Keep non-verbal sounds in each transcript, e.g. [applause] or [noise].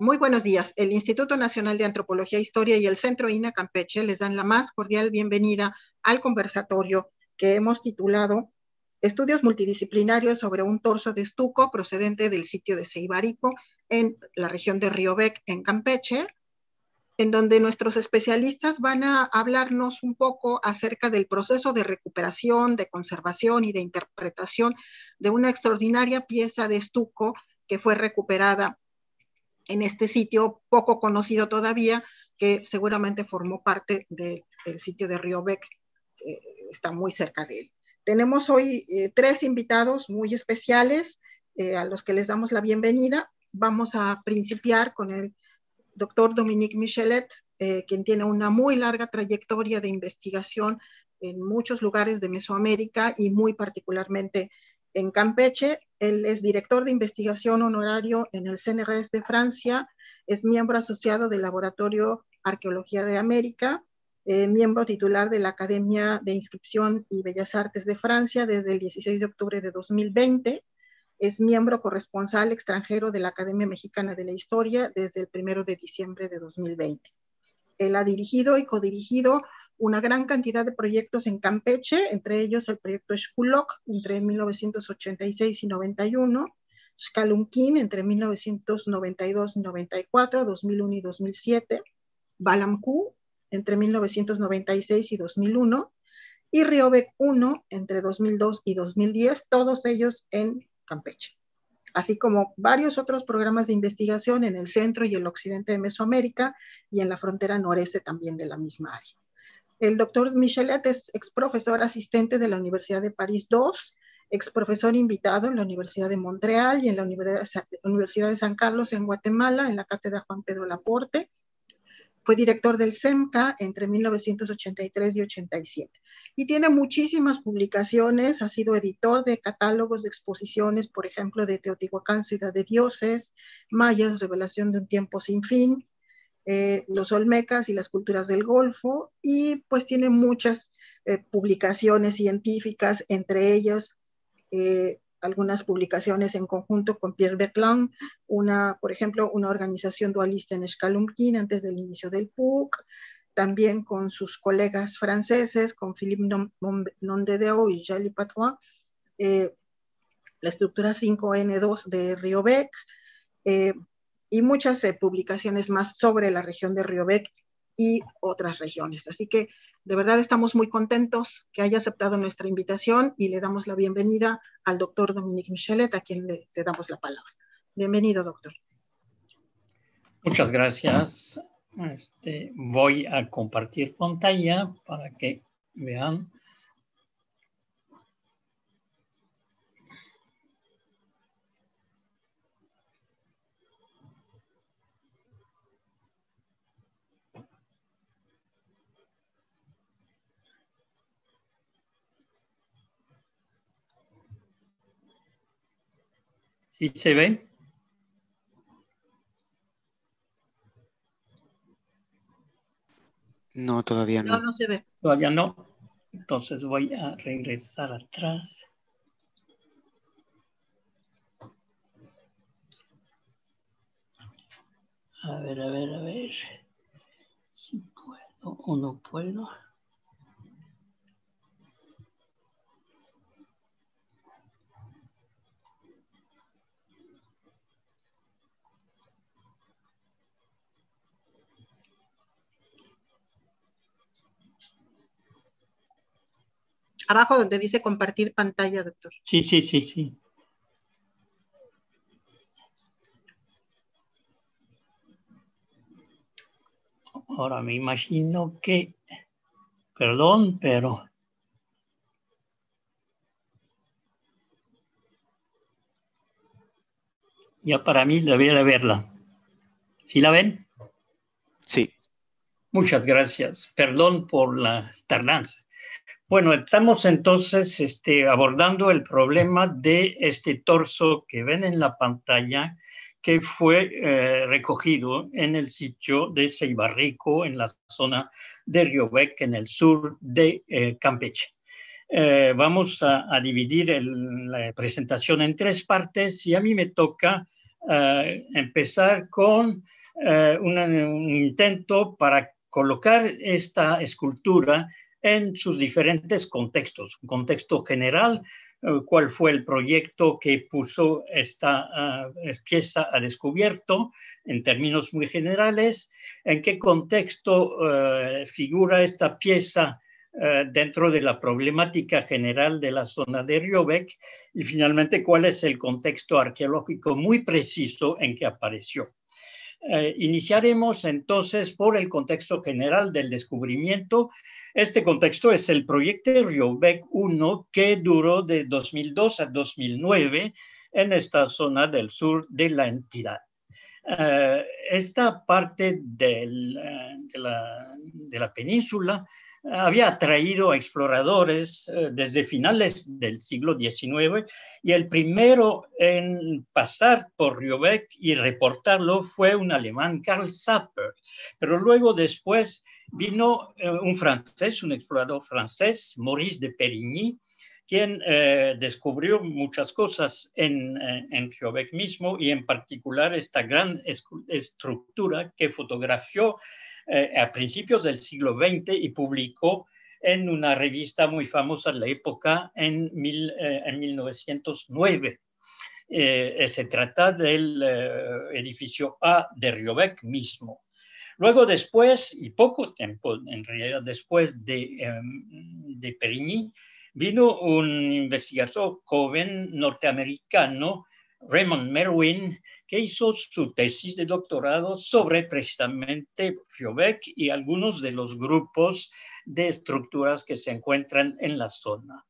Muy buenos días. El Instituto Nacional de Antropología e Historia y el Centro INA Campeche les dan la más cordial bienvenida al conversatorio que hemos titulado Estudios multidisciplinarios sobre un torso de estuco procedente del sitio de Ceibarico en la región de Riobec, en Campeche, en donde nuestros especialistas van a hablarnos un poco acerca del proceso de recuperación, de conservación y de interpretación de una extraordinaria pieza de estuco que fue recuperada en este sitio poco conocido todavía, que seguramente formó parte del sitio de Riobec, que eh, está muy cerca de él. Tenemos hoy eh, tres invitados muy especiales eh, a los que les damos la bienvenida. Vamos a principiar con el doctor Dominique Michelet, quien tiene una muy larga trayectoria de investigación en muchos lugares de Mesoamérica y muy particularmente en Campeche. Él es director de investigación honorario en el CNRS de Francia, es miembro asociado del Laboratorio Arqueología de América, eh, miembro titular de la Academia de Inscripción y Bellas Artes de Francia desde el 16 de octubre de 2020. Es miembro corresponsal extranjero de la Academia Mexicana de la Historia desde el 1 de diciembre de 2020. Él ha dirigido y codirigido una gran cantidad de proyectos en Campeche, entre ellos el proyecto Xculoc entre 1986 y 91, Xcalunquín entre 1992 y 94, 2001 y 2007, Balamku entre 1996 y 2001 y Riobec 1 entre 2002 y 2010, todos ellos en Campeche, así como varios otros programas de investigación en el centro y el occidente de Mesoamérica y en la frontera noreste también de la misma área. El doctor Michelet es ex profesor asistente de la Universidad de París II, ex profesor invitado en la Universidad de Montreal y en la Universidad de San Carlos en Guatemala, en la cátedra Juan Pedro Laporte. Fue director del CEMCA entre 1983 y 87. Y tiene muchísimas publicaciones, ha sido editor de catálogos de exposiciones, por ejemplo, de Teotihuacán, Ciudad de Dioses, Mayas, Revelación de un Tiempo Sin Fin, eh, los olmecas y las culturas del Golfo, y pues tiene muchas eh, publicaciones científicas, entre ellas eh, algunas publicaciones en conjunto con Pierre Beclan, una, por ejemplo, una organización dualista en Escalumquín antes del inicio del PUC, también con sus colegas franceses, con Philippe Nondedeo y Jali Patois, la estructura 5N2 de Riobec, eh, y muchas eh, publicaciones más sobre la región de Riobec y otras regiones. Así que de verdad estamos muy contentos que haya aceptado nuestra invitación y le damos la bienvenida al doctor Dominique Michelet, a quien le, damos la palabra. Bienvenido, doctor. Muchas gracias. Este, voy a compartir pantalla para que vean ¿Sí se ve? No, todavía no. No, no se ve. Todavía no. Entonces voy a regresar atrás. A ver, a ver, a ver. Si puedo o no puedo. Abajo donde dice compartir pantalla, doctor. Sí, sí, sí, sí. Ahora me imagino que, perdón, pero ya para mí debería verla. ¿Sí la ven? Sí. Muchas gracias. Perdón por la tardanza. Bueno, estamos entonces este, abordando el problema de este torso que ven en la pantalla, que fue eh, recogido en el sitio de Ceibarrico, en la zona de Riobec, en el sur de eh, Campeche. Eh, vamos a, dividir la presentación en tres partes y a mí me toca empezar con un intento para colocar esta escultura en sus diferentes contextos. Un contexto general, eh, cuál fue el proyecto que puso esta pieza eh, a descubierto en términos muy generales, en qué contexto eh, figura esta pieza dentro de la problemática general de la zona de Riobec y finalmente cuál es el contexto arqueológico muy preciso en que apareció. Eh, iniciaremos entonces por el contexto general del descubrimiento. Este contexto es el proyecto Riobec 1 que duró de 2002 a 2009 en esta zona del sur de la entidad. Eh, esta parte eh, de, la, península había atraído a exploradores eh, desde finales del siglo XIX y el primero en pasar por Riobeck y reportarlo fue un alemán, Karl Sapper. Pero luego después vino eh, un francés, un explorador francés, Maurice de Perigny, quien eh, descubrió muchas cosas en, en mismo y en particular esta gran estructura que fotografió eh, a principios del siglo XX y publicó en una revista muy famosa en la época en, 1909. Eh, eh, se trata del edificio A de Riobec mismo. Luego después, y poco tiempo en realidad después de, em, de Perigny, vino un investigador joven norteamericano Raymond Merwin, que hizo su tesis de doctorado sobre precisamente FIOBEC y algunos de los grupos de estructuras que se encuentran en la zona.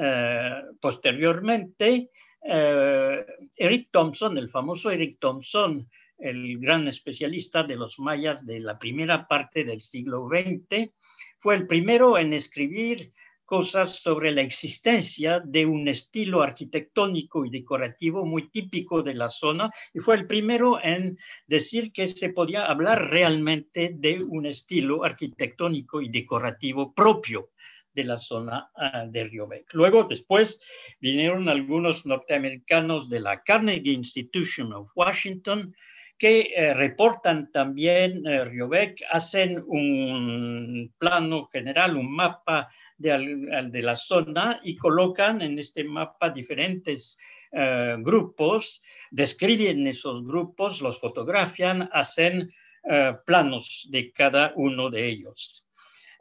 Eh, posteriormente, eh, Eric Thompson, el famoso Eric Thompson, el gran especialista de los mayas de la primera parte del siglo XX, fue el primero en escribir cosas sobre la existencia de un estilo arquitectónico y decorativo muy típico de la zona y fue el primero en decir que se podía hablar realmente de un estilo arquitectónico y decorativo propio de la zona ah, de Riobeck. Luego, después, vinieron algunos norteamericanos de la Carnegie Institution of Washington, que eh, reportan también eh, hacen un plano general, un mapa de, de la zona y colocan en este mapa diferentes eh, grupos, describen esos grupos, los fotografian, hacen eh, planos de cada uno de ellos.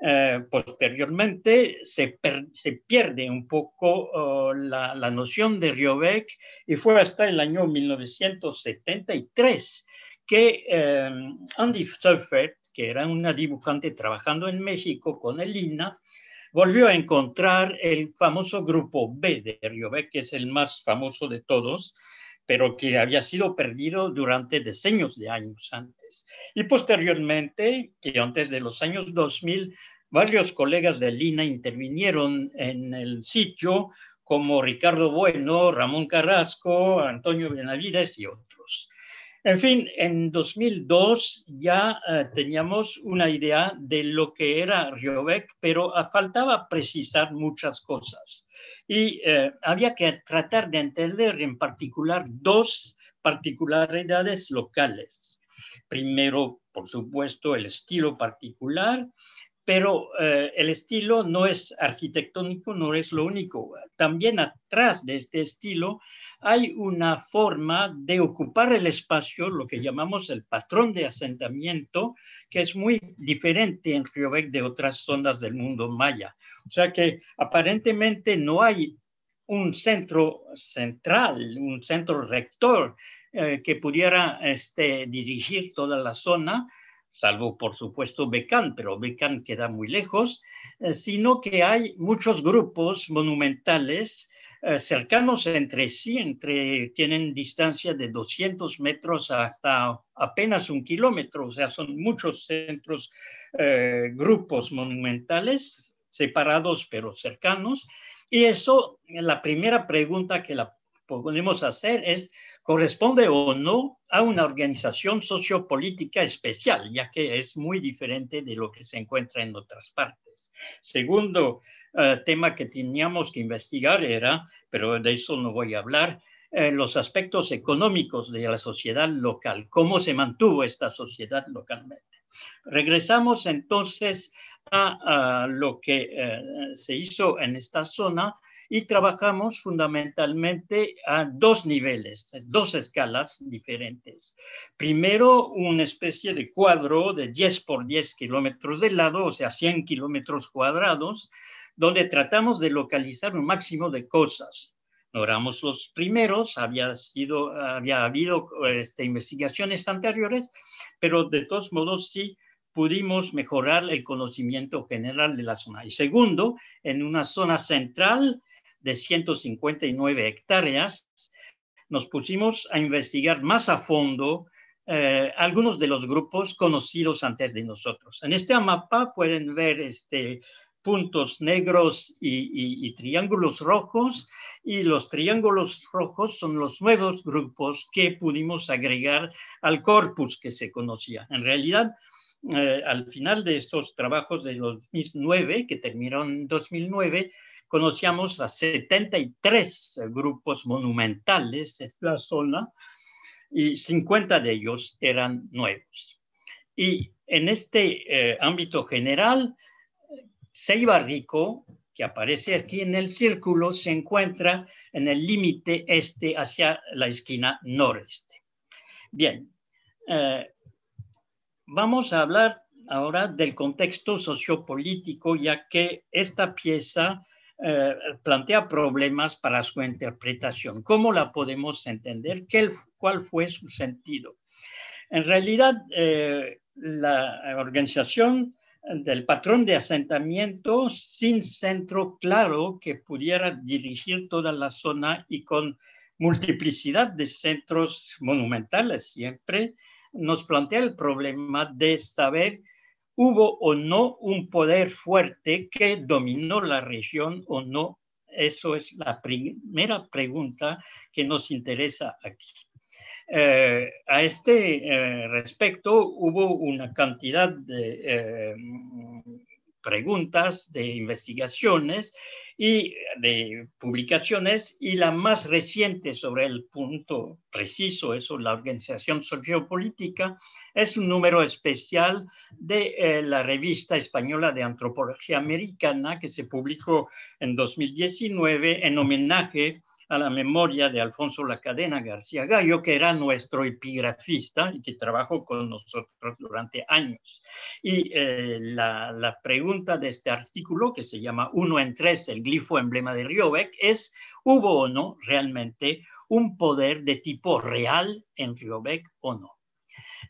Eh, posteriormente se, pierde un poco oh, la, noción de Riovec y fue hasta el año 1973 que em, Andy Suffert, que era una dibujante trabajando en México con el INA, volvió a encontrar el famoso grupo B de Riobé, que es el más famoso de todos, pero que había sido perdido durante decenios de años antes. Y posteriormente, que antes de los años 2000, varios colegas de Lina intervinieron en el sitio, como Ricardo Bueno, Ramón Carrasco, Antonio Benavides y otros. En fin, en 2002 ya eh, teníamos una idea de lo que era Riobec, pero ah, faltaba precisar muchas cosas. Y eh, había que tratar de entender en particular dos particularidades locales. Primero, por supuesto, el estilo particular, pero eh, el estilo no es arquitectónico, no es lo único. También atrás de este estilo hay una forma de ocupar el espacio, lo que llamamos el patrón de asentamiento, que es muy diferente en Riobec de otras zonas del mundo maya. O sea que aparentemente no hay un centro central, un centro rector eh, que pudiera este, dirigir toda la zona, salvo por supuesto Becán, pero Becán queda muy lejos, eh, sino que hay muchos grupos monumentales eh, cercanos entre sí, entre, tienen distancia de 200 metros hasta apenas un kilómetro, o sea, son muchos centros, eh, grupos monumentales separados pero cercanos. Y eso, la primera pregunta que la podemos hacer es, ¿corresponde o no a una organización sociopolítica especial, ya que es muy diferente de lo que se encuentra en otras partes? Segundo eh, tema que teníamos que investigar era, pero de eso no voy a hablar, eh, los aspectos económicos de la sociedad local, cómo se mantuvo esta sociedad localmente. Regresamos entonces a, lo que eh, se hizo en esta zona y trabajamos fundamentalmente a dos niveles, dos escalas diferentes. Primero, una especie de cuadro de 10 por 10 kilómetros de lado, o sea, 100 kilómetros cuadrados, donde tratamos de localizar un máximo de cosas. No eramos los primeros, había, sido, había habido este, investigaciones anteriores, pero de todos modos sí pudimos mejorar el conocimiento general de la zona. Y segundo, en una zona central de 159 hectáreas, nos pusimos a investigar más a fondo eh, algunos de los grupos conocidos antes de nosotros. En este mapa pueden ver este, puntos negros y, triángulos rojos, y los triángulos rojos son los nuevos grupos que pudimos agregar al corpus que se conocía. En realidad, eh, al final de estos trabajos de 2009, que terminaron en 2009, conocíamos a 73 grupos monumentales en la zona y 50 de ellos eran nuevos. Y en este eh, ámbito general, Seiba Rico, que aparece aquí en el círculo, se encuentra en el límite este hacia la esquina noreste. Bien, eh, vamos a hablar ahora del contexto sociopolítico, ya que esta pieza eh, plantea problemas para su interpretación. ¿Cómo la podemos entender? ¿Qué, ¿Cuál fue su sentido? En realidad, eh, la organización del patrón de asentamiento sin centro claro que pudiera dirigir toda la zona y con multiplicidad de centros monumentales siempre, nos plantea el problema de saber hubo o no un poder fuerte que dominó la región o no. Eso es la primera pregunta que nos interesa aquí. Eh, a este eh, respecto, hubo una cantidad de eh, preguntas, de investigaciones y de publicaciones, y la más reciente sobre el punto preciso, eso, la organización sociopolítica, es un número especial de eh, la revista española de antropología americana que se publicó en 2019 en homenaje a la memoria de Alfonso la Cadena García Gallo, que era nuestro epigrafista y que trabajó con nosotros durante años. Y eh, la, la, pregunta de este artículo, que se llama Uno en tres, el glifo emblema de Riobeck, es, ¿hubo o no realmente un poder de tipo real en Riobeck o no?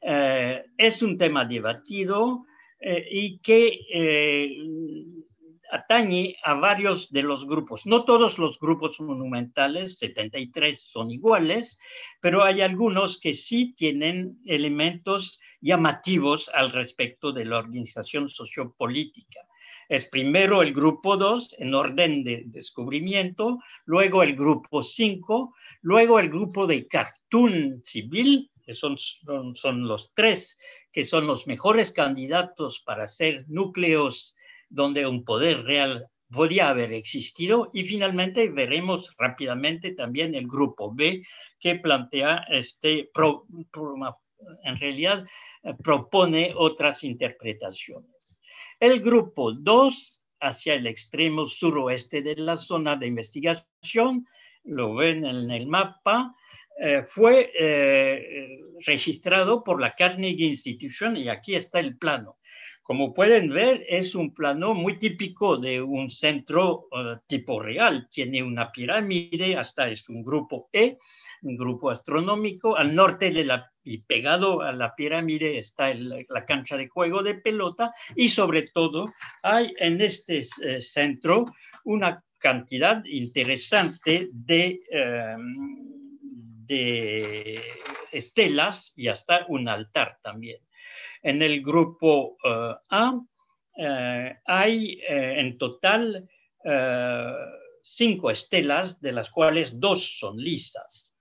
Eh, es un tema debatido eh, y que atañe a varios de los grupos. No todos los grupos monumentales, 73, son iguales, pero hay algunos que sí tienen elementos llamativos al respecto de la organización sociopolítica. Es primero el grupo 2 en orden de descubrimiento, luego el grupo 5, luego el grupo de Cartoon Civil, que son, son, son los tres que son los mejores candidatos para ser núcleos donde un poder real podía haber existido y finalmente veremos rápidamente también el grupo B que plantea este en realidad eh, propone otras interpretaciones. El grupo 2 hacia el extremo suroeste de la zona de investigación, lo ven en el mapa, eh, fue eh, registrado por la Carnegie Institution y aquí está el plano. Como pueden ver, es un plano muy típico de un centro eh, tipo real. Tiene una pirámide, hasta es un grupo E, un grupo astronómico. Al norte de la, y pegado a la pirámide está la cancha de juego de pelota y sobre todo hay en este eh, centro una cantidad interesante em, de estelas y hasta un altar también. En el grupo eh, A eh, hay eh, en total cinco estelas, de las cuales dos son lisas.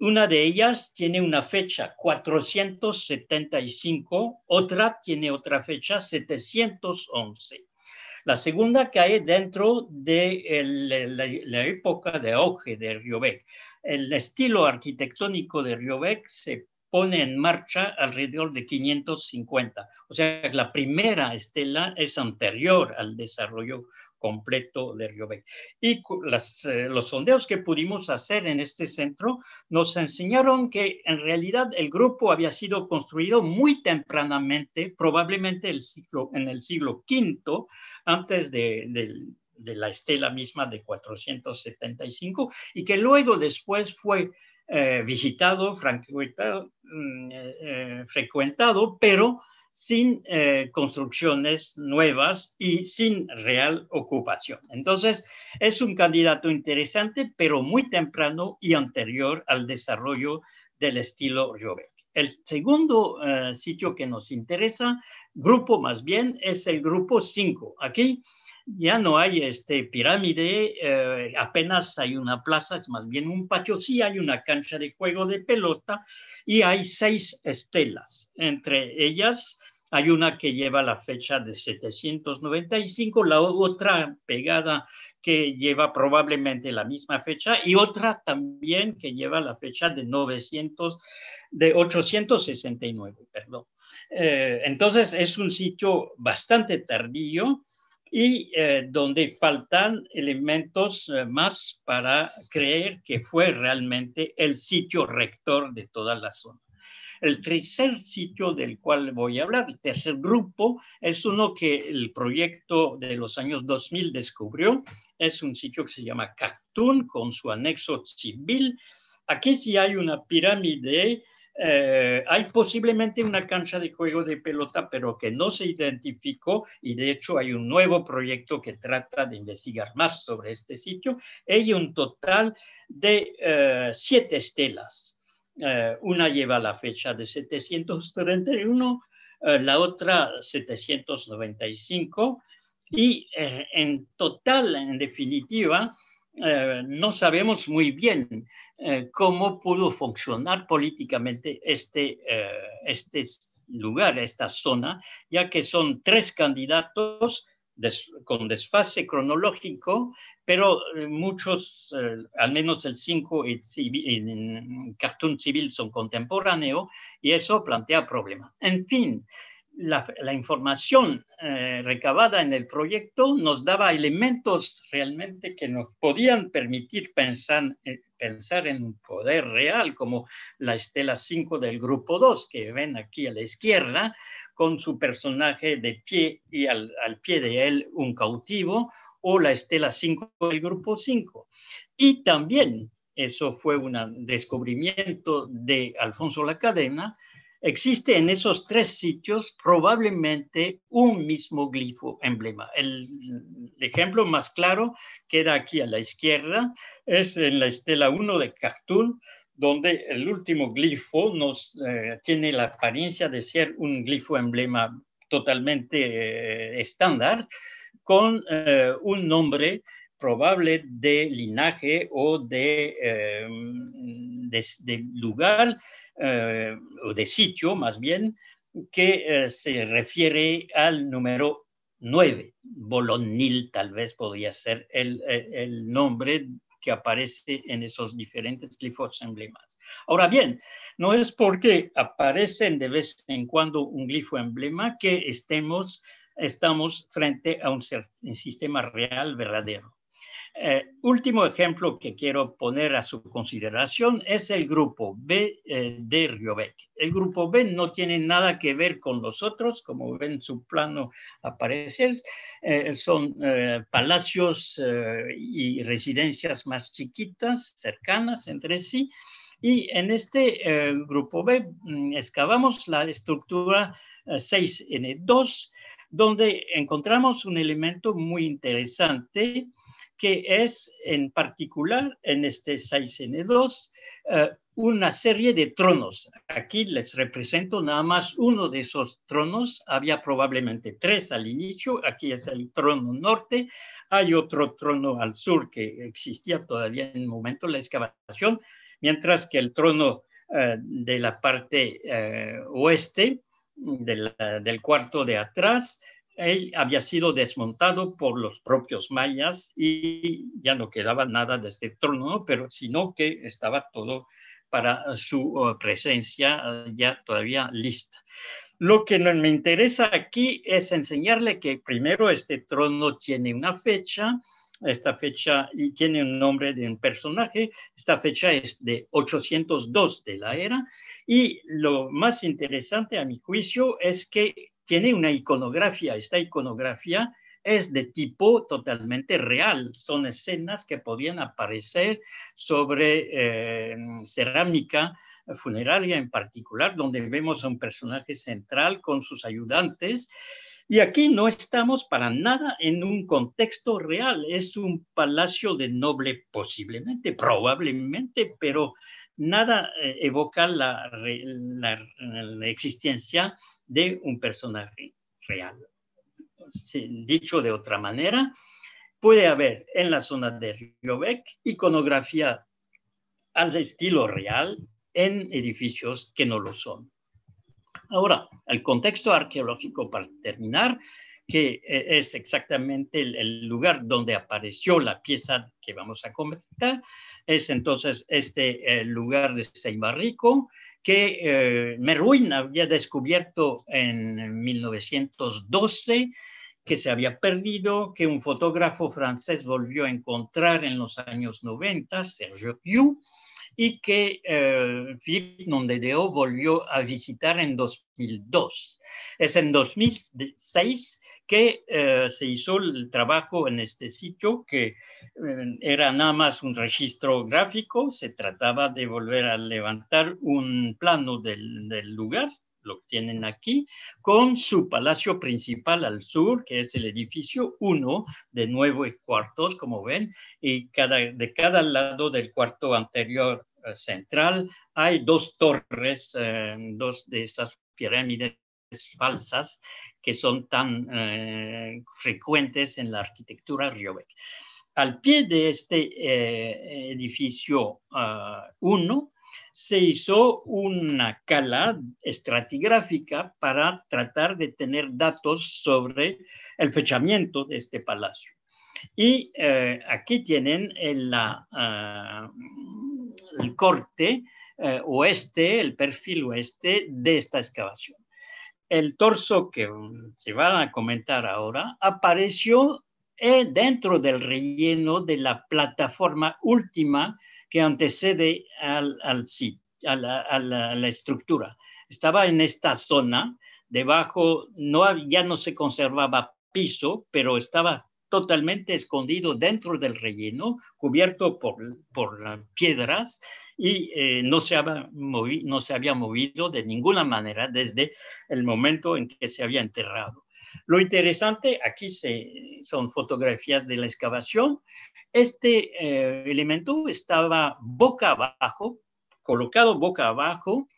Una de ellas tiene una fecha 475, otra tiene otra fecha 711. La segunda cae dentro de la, época de auge de Riobec. El estilo arquitectónico de Riobec se pone en marcha alrededor de 550. O sea, la primera estela es anterior al desarrollo completo de B. Y eh, los sondeos que pudimos hacer en este centro nos enseñaron que en realidad el grupo había sido construido muy tempranamente, probablemente el en el siglo V, antes de, de la estela misma de 475, y que luego después fue eh, visitado, frecuentado, mm, eh, eh, frecuentado, pero sin construcciones nuevas y sin real ocupación. Entonces, es un candidato interesante, pero muy temprano y anterior al desarrollo del estilo Riobek. El segundo sitio que nos interesa, grupo más bien, es el grupo 5. Aquí ya no hay este, pirámide, eh, apenas hay una plaza, es más bien un patio, sí hay una cancha de juego de pelota y hay seis estelas. Entre ellas hay una que lleva la fecha de 795, la otra pegada que lleva probablemente la misma fecha y otra también que lleva la fecha de 900 de 869, eh, entonces es un sitio bastante tardío y eh, donde faltan elementos eh, más para creer que fue realmente el sitio rector de toda la zona. El tercer sitio del cual voy a hablar, el tercer grupo, es uno que el proyecto de los años 2000 descubrió. Es un sitio que se llama Cactún, con su anexo civil. Aquí sí hay una pirámide eh, hay posiblemente una cancha de juego de pelota, pero que no se identificó y de hecho hay un nuevo proyecto que trata de investigar más sobre este sitio. Hay un total de eh, siete estelas. Eh, una lleva la fecha de 731, la otra 795 y en total, en definitiva, eh, no sabemos muy bien eh, cómo pudo funcionar políticamente este, eh, este lugar, esta zona, ya que son tres candidatos con desfase cronológico, pero muchos, al menos el 5 en, cartón Cartoon Civil son contemporáneos, y eso plantea problemas. En fin, la, información eh, recabada en el proyecto nos daba elementos realmente que nos podían permitir pensar, eh, en un poder real, como la estela 5 del grupo 2 que ven aquí a la izquierda, con su personaje de pie y al, al pie de él un cautivo, o la estela 5 del grupo 5. Y también, eso fue un descubrimiento de Alfonso la Cadena, existe en esos tres sitios probablemente un mismo glifo emblema. El, ejemplo más claro queda aquí a la izquierda, es en la estela 1 de Cartoon, donde el último glifo nos eh, tiene la apariencia de ser un glifo emblema totalmente eh, estándar, con eh, un nombre probable de linaje o de, em, lugar eh, o de sitio más bien que eh, se refiere al número 9. Bolonil tal vez podría ser eh, el, nombre que aparece en esos diferentes glifos emblemas. Ahora bien, no es porque aparecen de vez en cuando un glifo emblema que estemos, estamos frente a un sistema real verdadero. Eh, último ejemplo que quiero poner a su consideración es el grupo B eh, de Riobec. El grupo B no tiene nada que ver con los otros, como ven su plano aparece. Eh, son palacios y residencias más chiquitas, cercanas entre sí. Y en este grupo B mm, excavamos la estructura 6N2, donde encontramos un elemento muy interesante que es en particular en este 6N2 eh, una serie de tronos. Aquí les represento nada más uno de esos tronos. Había probablemente tres al inicio. Aquí es el trono norte. Hay otro trono al sur que existía todavía en el momento de la excavación, mientras que el trono eh, de la parte eh, oeste del, cuarto de atrás él había sido desmontado por los propios mayas y ya no quedaba nada de este trono, pero sino que estaba todo para su uh, presencia uh, ya todavía lista. Lo que me interesa aquí es enseñarle que primero este trono tiene una fecha, esta fecha tiene un nombre de un personaje, esta fecha es de 802 de la era y lo más interesante a mi juicio es que tiene una iconografía. Esta iconografía es de tipo totalmente real. Son escenas que podían aparecer sobre eh, cerámica funeraria en particular, donde vemos a un personaje central con sus ayudantes. Y aquí no estamos para nada en un contexto real. Es un palacio de noble posiblemente, probablemente, pero nada eh, evoca la, existencia de un personaje real. dicho de otra manera, puede haber en la zona de Riobec iconografía al estilo real en edificios que no lo son. Ahora, el contexto arqueológico para terminar que e, es exactamente el, lugar donde apareció la pieza que vamos a comentar, es entonces este eh, lugar de Rico que eh, Merwin había descubierto en 1912, que se había perdido, que un fotógrafo francés volvió a encontrar en los años 90, Sergio Piu, y que eh, Philippe Nondedeo volvió a visitar en 2002. Es en 2006 que eh, se hizo el trabajo en este sitio, que eh, era nada más un registro gráfico, se trataba de volver a levantar un plano del, lugar, lo tienen aquí, con su palacio principal al sur, que es el edificio 1 de nueve cuartos, como ven, y cada, de cada lado del cuarto anterior eh, central hay dos torres, dos de esas pirámides falsas que son tan eh, frecuentes en la arquitectura Riobec. Al pie de este eh, edificio 1 ah, se hizo una cala estratigráfica para tratar de tener datos sobre el fechamiento de este palacio. Y eh, aquí tienen ah, el, corte oeste, el perfil oeste de esta excavación el torso que mm, se va a comentar ahora apareció eh, dentro del relleno de la plataforma última que antecede al, al a, la, estructura. Estaba en esta zona, debajo no, ya no se conservaba piso, pero estaba totalmente escondido dentro del relleno, cubierto por, piedras y eh, no, se había movido, no se había movido de ninguna manera desde el momento en que se había enterrado. Lo interesante, aquí son fotografías de la excavación, este eh, elemento estaba boca abajo, colocado boca abajo,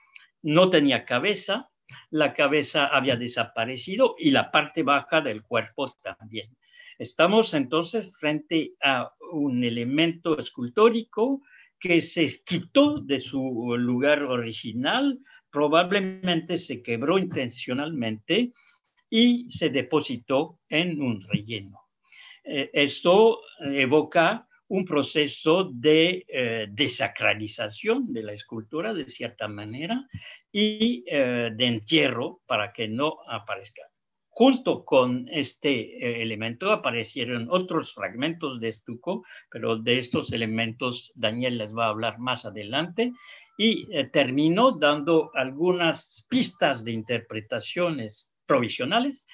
no tenía cabeza, la cabeza había desaparecido y la parte baja del cuerpo también. Estamos entonces frente a un elemento escultórico que se quitó de su lugar original, probablemente se quebró intencionalmente y se depositó en un relleno. Eh, esto evoca un proceso de eh, desacralización de la escultura de cierta manera y eh, de entierro para que no aparezca junto con este eh, elemento aparecieron otros fragmentos de estuco, pero de estos elementos Daniel les va a hablar más adelante. Y eh, terminó dando algunas pistas de interpretaciones provisionales.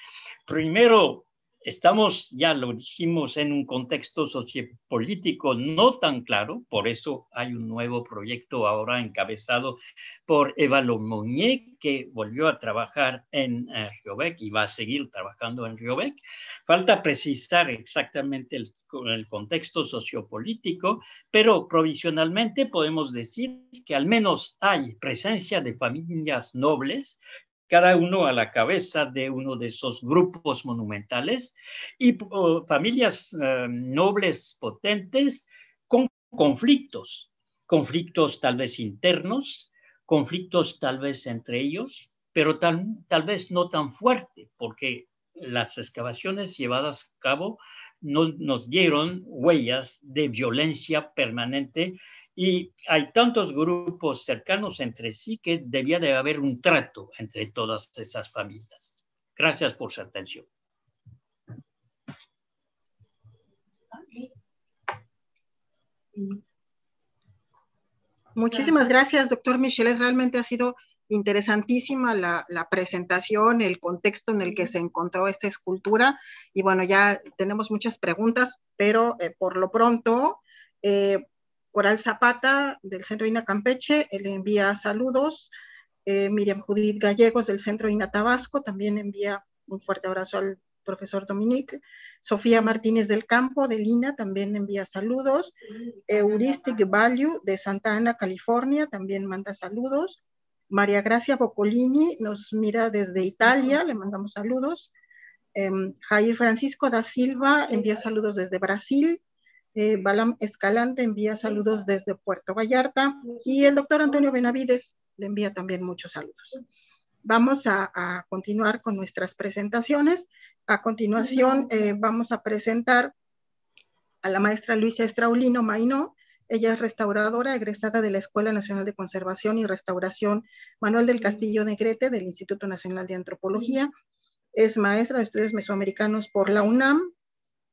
Primero, estamos, ya lo dijimos, en un contexto sociopolítico no tan claro, por eso hay un nuevo proyecto ahora encabezado por Eva Moñé, que volvió a trabajar en eh, y va a seguir trabajando en Riobec. Falta precisar exactamente el, el contexto sociopolítico, pero provisionalmente podemos decir que al menos hay presencia de familias nobles cada uno a la cabeza de uno de esos grupos monumentales, y familias eh, nobles potentes con conflictos, conflictos tal vez internos, conflictos tal vez entre ellos, pero tal vez no tan fuerte, porque las excavaciones llevadas a cabo no, nos dieron huellas de violencia permanente y hay tantos grupos cercanos entre sí que debía de haber un trato entre todas esas familias. Gracias por su atención. Muchísimas gracias, doctor Es Realmente ha sido interesantísima la, presentación, el contexto en el que se encontró esta escultura. Y bueno, ya tenemos muchas preguntas, pero eh, por lo pronto eh, Coral Zapata del Centro INA Campeche le envía saludos. Eh, Miriam Judith Gallegos del Centro INA Tabasco también envía un fuerte abrazo al profesor Dominique. Sofía Martínez del Campo de Lina también envía saludos. Euristic Value de Santa Ana, California también manda saludos. María Gracia Boccolini nos mira desde Italia, le mandamos saludos. Em, Jair Francisco da Silva envía saludos desde Brasil. Eh, Balam Escalante envía saludos desde Puerto Vallarta y el doctor Antonio Benavides le envía también muchos saludos. Vamos a, continuar con nuestras presentaciones. A continuación eh, vamos a presentar a la maestra Luisa Estraulino Mainó. Ella es restauradora egresada de la Escuela Nacional de Conservación y Restauración Manuel del Castillo Negrete del Instituto Nacional de Antropología. Es maestra de estudios mesoamericanos por la UNAM,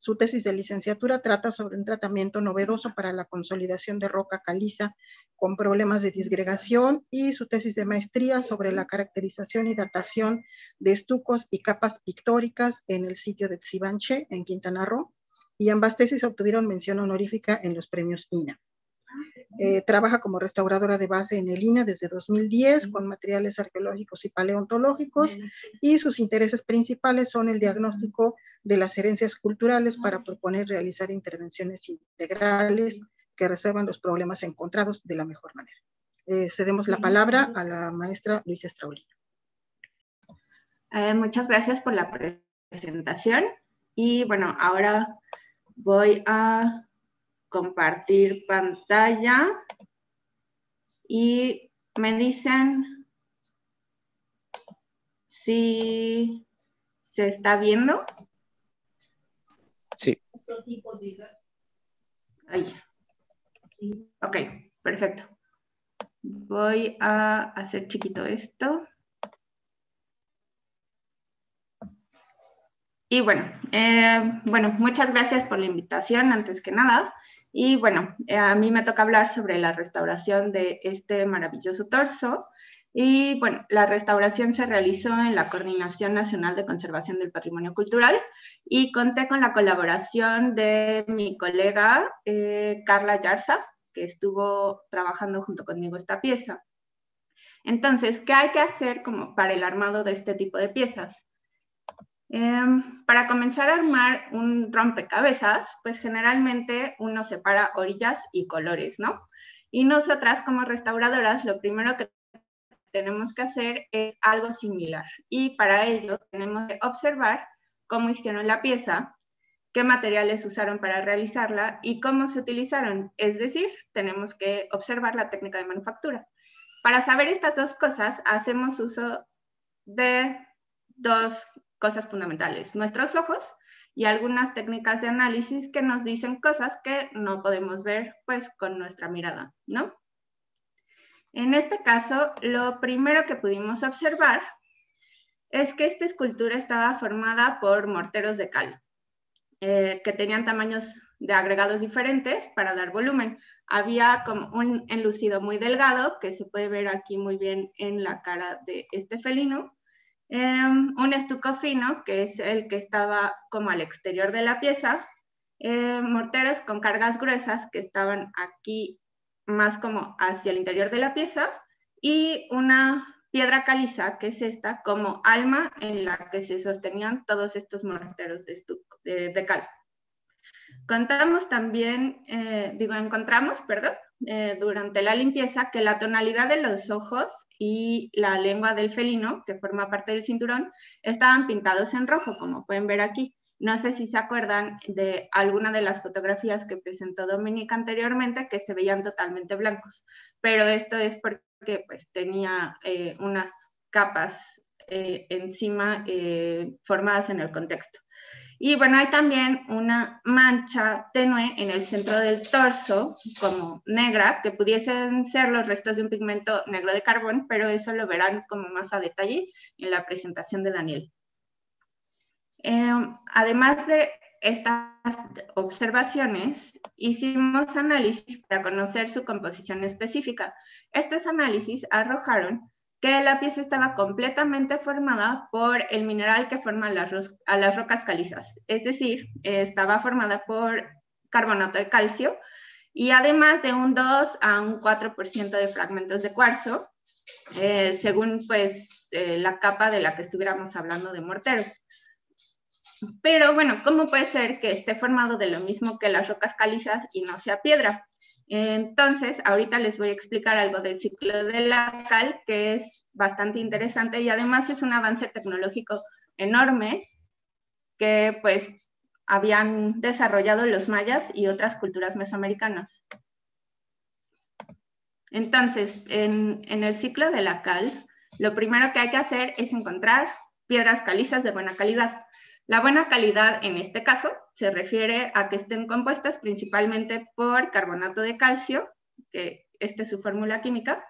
su tesis de licenciatura trata sobre un tratamiento novedoso para la consolidación de roca caliza con problemas de disgregación y su tesis de maestría sobre la caracterización y datación de estucos y capas pictóricas en el sitio de Xibanche en Quintana Roo, y ambas tesis obtuvieron mención honorífica en los premios INA. Eh, trabaja como restauradora de base en el INA desde 2010 con materiales arqueológicos y paleontológicos y sus intereses principales son el diagnóstico de las herencias culturales para proponer realizar intervenciones integrales que resuelvan los problemas encontrados de la mejor manera. Eh, cedemos la palabra a la maestra Luisa Straulino. Eh, muchas gracias por la presentación y bueno, ahora voy a compartir pantalla y me dicen si se está viendo. Sí. Ahí. Ok, perfecto. Voy a hacer chiquito esto. Y bueno, eh, bueno, muchas gracias por la invitación, antes que nada. Y bueno, eh, a mí me toca hablar sobre la restauración de este maravilloso torso. Y bueno, la restauración se realizó en la Coordinación Nacional de Conservación del Patrimonio Cultural y conté con la colaboración de mi colega eh, Carla Yarza, que estuvo trabajando junto conmigo esta pieza. Entonces, ¿qué hay que hacer como para el armado de este tipo de piezas? Em, para comenzar a armar un rompecabezas, pues generalmente uno separa orillas y colores, ¿no? Y nosotras como restauradoras, lo primero que tenemos que hacer es algo similar. Y para ello tenemos que observar cómo hicieron la pieza, qué materiales usaron para realizarla y cómo se utilizaron. Es decir, tenemos que observar la técnica de manufactura. Para saber estas dos cosas, hacemos uso de dos cosas fundamentales, nuestros ojos y algunas técnicas de análisis que nos dicen cosas que no podemos ver pues con nuestra mirada, ¿no? En este caso, lo primero que pudimos observar es que esta escultura estaba formada por morteros de cal, eh, que tenían tamaños de agregados diferentes para dar volumen. Había como un enlucido muy delgado, que se puede ver aquí muy bien en la cara de este felino, Em, un estuco fino, que es el que estaba como al exterior de la pieza, em, morteros con cargas gruesas que estaban aquí más como hacia el interior de la pieza y una piedra caliza, que es esta, como alma en la que se sostenían todos estos morteros de, de, cal. Contamos también, eh, digo, encontramos, perdón, eh, durante la limpieza que la tonalidad de los ojos y la lengua del felino, que forma parte del cinturón, estaban pintados en rojo, como pueden ver aquí. No sé si se acuerdan de alguna de las fotografías que presentó Dominica anteriormente que se veían totalmente blancos, pero esto es porque pues, tenía eh, unas capas eh, encima formadas en el contexto. Y bueno, hay también una mancha tenue en el centro del torso, como negra, que pudiesen ser los restos de un pigmento negro de carbón, pero eso lo verán como más a detalle en la presentación de Daniel. Eh, además de estas observaciones, hicimos análisis para conocer su composición específica. Estos análisis arrojaron que la pieza estaba completamente formada por el mineral que forma las a las rocas calizas, es decir, estaba formada por carbonato de calcio y además de un 2 a un 4% de fragmentos de cuarzo, eh, según pues eh, la capa de la que estuviéramos hablando de mortero. Pero bueno, ¿cómo puede ser que esté formado de lo mismo que las rocas calizas y no sea piedra? Entonces, ahorita les voy a explicar algo del ciclo de la cal, que es bastante interesante y además es un avance tecnológico enorme que pues habían desarrollado los mayas y otras culturas mesoamericanas. Entonces, en, en el ciclo de la cal, lo primero que hay que hacer es encontrar piedras calizas de buena calidad. La buena calidad en este caso se refiere a que estén compuestas principalmente por carbonato de calcio, que esta es su fórmula química,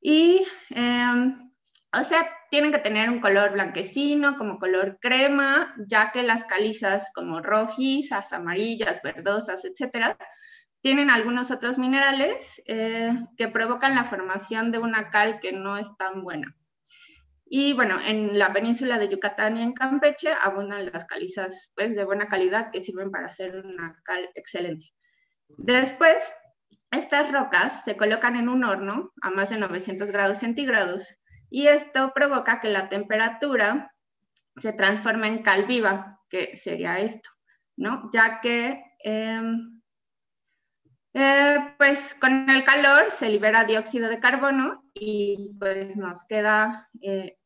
y, em, o sea, tienen que tener un color blanquecino, como color crema, ya que las calizas como rojizas, amarillas, verdosas, etcétera, tienen algunos otros minerales eh, que provocan la formación de una cal que no es tan buena. Y bueno, en la península de Yucatán y en Campeche abundan las calizas pues, de buena calidad que sirven para hacer una cal excelente. Después, estas rocas se colocan en un horno a más de 900 grados centígrados y esto provoca que la temperatura se transforme en cal viva, que sería esto, ¿no? Ya que em, eh, pues con el calor se libera dióxido de carbono y pues nos queda eh,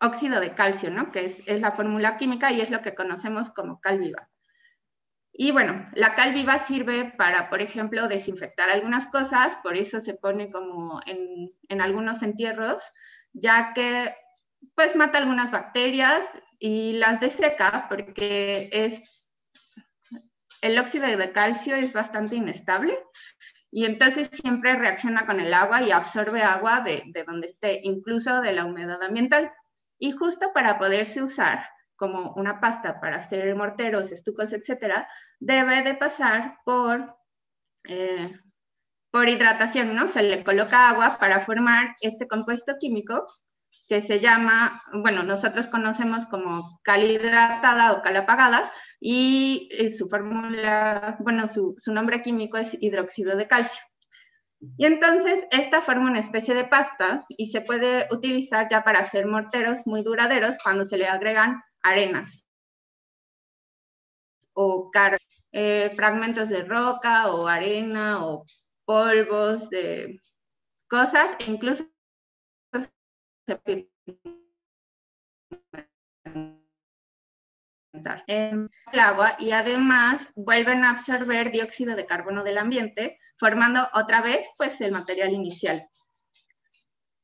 óxido de calcio, ¿no? Que es, la fórmula química y es lo que conocemos como cal viva. Y bueno, la cal viva sirve para, por ejemplo, desinfectar algunas cosas, por eso se pone como en, en algunos entierros, ya que pues mata algunas bacterias y las deseca porque es el óxido de calcio es bastante inestable y entonces siempre reacciona con el agua y absorbe agua de, donde esté, incluso de la humedad ambiental. Y justo para poderse usar como una pasta para hacer morteros, estucos, etcétera, debe de pasar por, eh, por hidratación, ¿no? Se le coloca agua para formar este compuesto químico que se llama, bueno, nosotros conocemos como cal hidratada o cal apagada, y eh, su fórmula, bueno, su, su, nombre químico es hidróxido de calcio. Y entonces esta forma una especie de pasta y se puede utilizar ya para hacer morteros muy duraderos cuando se le agregan arenas o eh, fragmentos de roca o arena o polvos de cosas, incluso el agua y además vuelven a absorber dióxido de carbono del ambiente, formando otra vez pues el material inicial.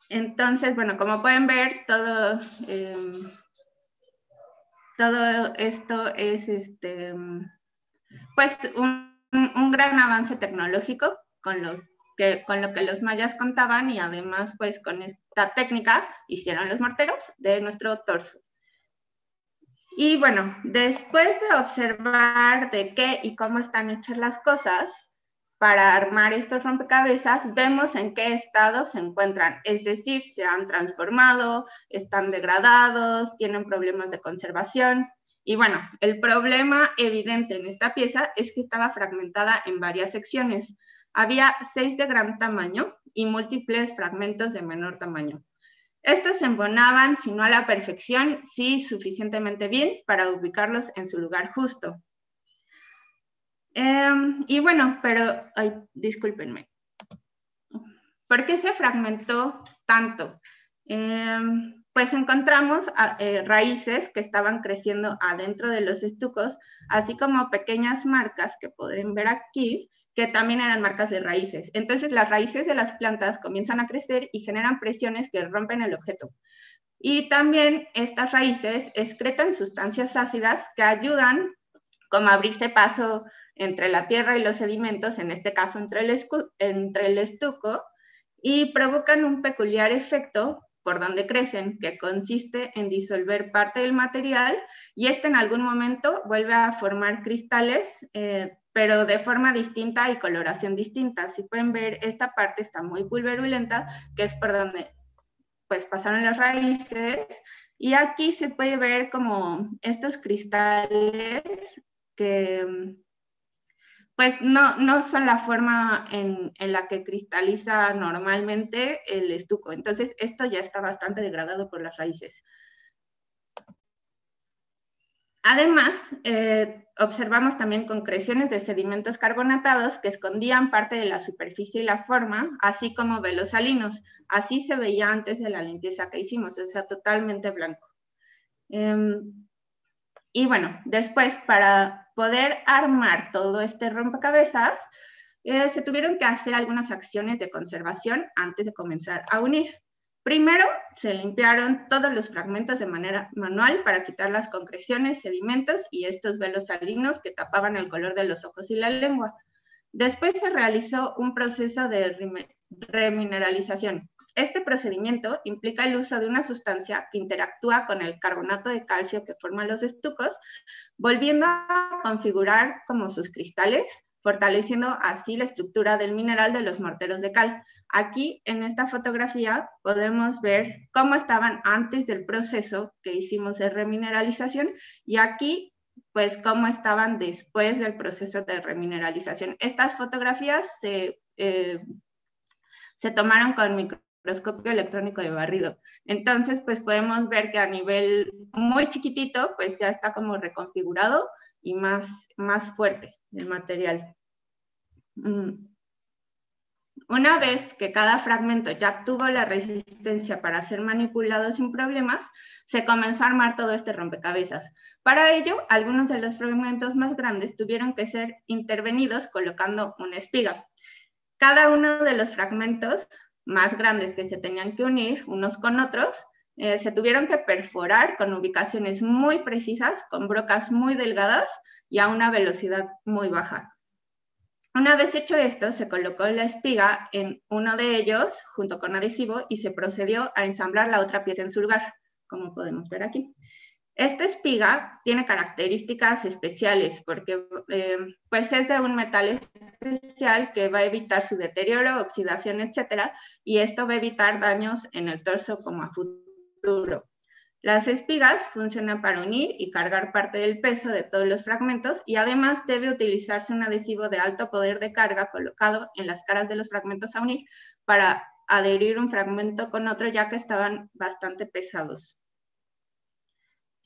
Entonces, bueno, como pueden ver, todo, em, todo esto es este, pues un, un gran avance tecnológico con lo que, con lo que los mayas contaban y además pues con esta técnica hicieron los morteros de nuestro torso. Y bueno, después de observar de qué y cómo están hechas las cosas, para armar estos rompecabezas, vemos en qué estado se encuentran, es decir, se han transformado, están degradados, tienen problemas de conservación. Y bueno, el problema evidente en esta pieza es que estaba fragmentada en varias secciones. Había seis de gran tamaño y múltiples fragmentos de menor tamaño. Estos se embonaban, si no a la perfección, sí suficientemente bien para ubicarlos en su lugar justo. Em, y bueno, pero, ay, discúlpenme, ¿por qué se fragmentó tanto? Em, pues encontramos ah, eh, raíces que estaban creciendo adentro de los estucos, así como pequeñas marcas que pueden ver aquí, que también eran marcas de raíces. Entonces las raíces de las plantas comienzan a crecer y generan presiones que rompen el objeto. Y también estas raíces excretan sustancias ácidas que ayudan como a abrirse paso entre la tierra y los sedimentos, en este caso entre el, estuco, y provocan un peculiar efecto por donde crecen, que consiste en disolver parte del material y este en algún momento vuelve a formar cristales eh, pero de forma distinta y coloración distinta. Si pueden ver, esta parte está muy pulverulenta, que es por donde pues pasaron las raíces. Y aquí se puede ver como estos cristales que mm, pues no, no son la forma en, la que cristaliza normalmente el estuco. Entonces esto ya está bastante degradado por las raíces. Además, eh, observamos también concreciones de sedimentos carbonatados que escondían parte de la superficie y la forma, así como velos salinos. Así se veía antes de la limpieza que hicimos, o sea, totalmente blanco. Em, y bueno, después para poder armar todo este rompecabezas, eh, se tuvieron que hacer algunas acciones de conservación antes de comenzar a unir. Primero, se limpiaron todos los fragmentos de manera manual para quitar las concreciones, sedimentos y estos velos salinos que tapaban el color de los ojos y la lengua. Después se realizó un proceso de remineralización. Este procedimiento implica el uso de una sustancia que interactúa con el carbonato de calcio que forma los estucos, volviendo a configurar como sus cristales, fortaleciendo así la estructura del mineral de los morteros de cal. Aquí en esta fotografía podemos ver cómo estaban antes del proceso que hicimos de remineralización y aquí pues cómo estaban después del proceso de remineralización. Estas fotografías se, eh, tomaron con microscopio electrónico de barrido. Entonces pues podemos ver que a nivel muy chiquitito pues ya está como reconfigurado y más, más fuerte el material. Mm. Una vez que cada fragmento ya tuvo la resistencia para ser manipulado sin problemas, se comenzó a armar todo este rompecabezas. Para ello, algunos de los fragmentos más grandes tuvieron que ser intervenidos colocando una espiga. Cada uno de los fragmentos más grandes que se tenían que unir unos con otros, eh, se tuvieron que perforar con ubicaciones muy precisas, con brocas muy delgadas y a una velocidad muy baja. Una vez hecho esto, se colocó la espiga en uno de ellos junto con adhesivo y se procedió a ensamblar la otra pieza en su lugar, como podemos ver aquí. Esta espiga tiene características especiales porque eh, pues es de un metal especial que va a evitar su deterioro, oxidación, etcétera, y esto va a evitar daños en el torso como a futuro. Las espigas funcionan para unir y cargar parte del peso de todos los fragmentos y además debe utilizarse un adhesivo de alto poder de carga colocado en las caras de los fragmentos a unir para adherir un fragmento con otro ya que estaban bastante pesados.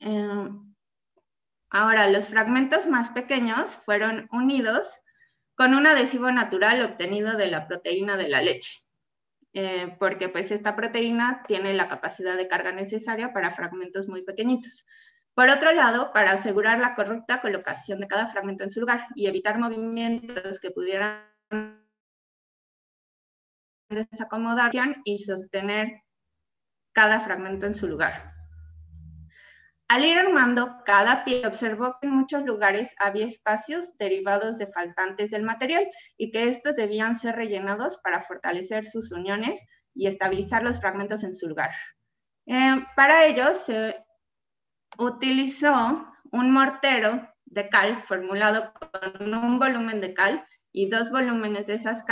Em, ahora, los fragmentos más pequeños fueron unidos con un adhesivo natural obtenido de la proteína de la leche. Eh, porque pues esta proteína tiene la capacidad de carga necesaria para fragmentos muy pequeñitos. Por otro lado, para asegurar la correcta colocación de cada fragmento en su lugar y evitar movimientos que pudieran desacomodar y sostener cada fragmento en su lugar. Al ir armando cada pie observó que en muchos lugares había espacios derivados de faltantes del material y que estos debían ser rellenados para fortalecer sus uniones y estabilizar los fragmentos en su lugar. Em, para ello se utilizó un mortero de cal formulado con un volumen de cal y dos volúmenes de esas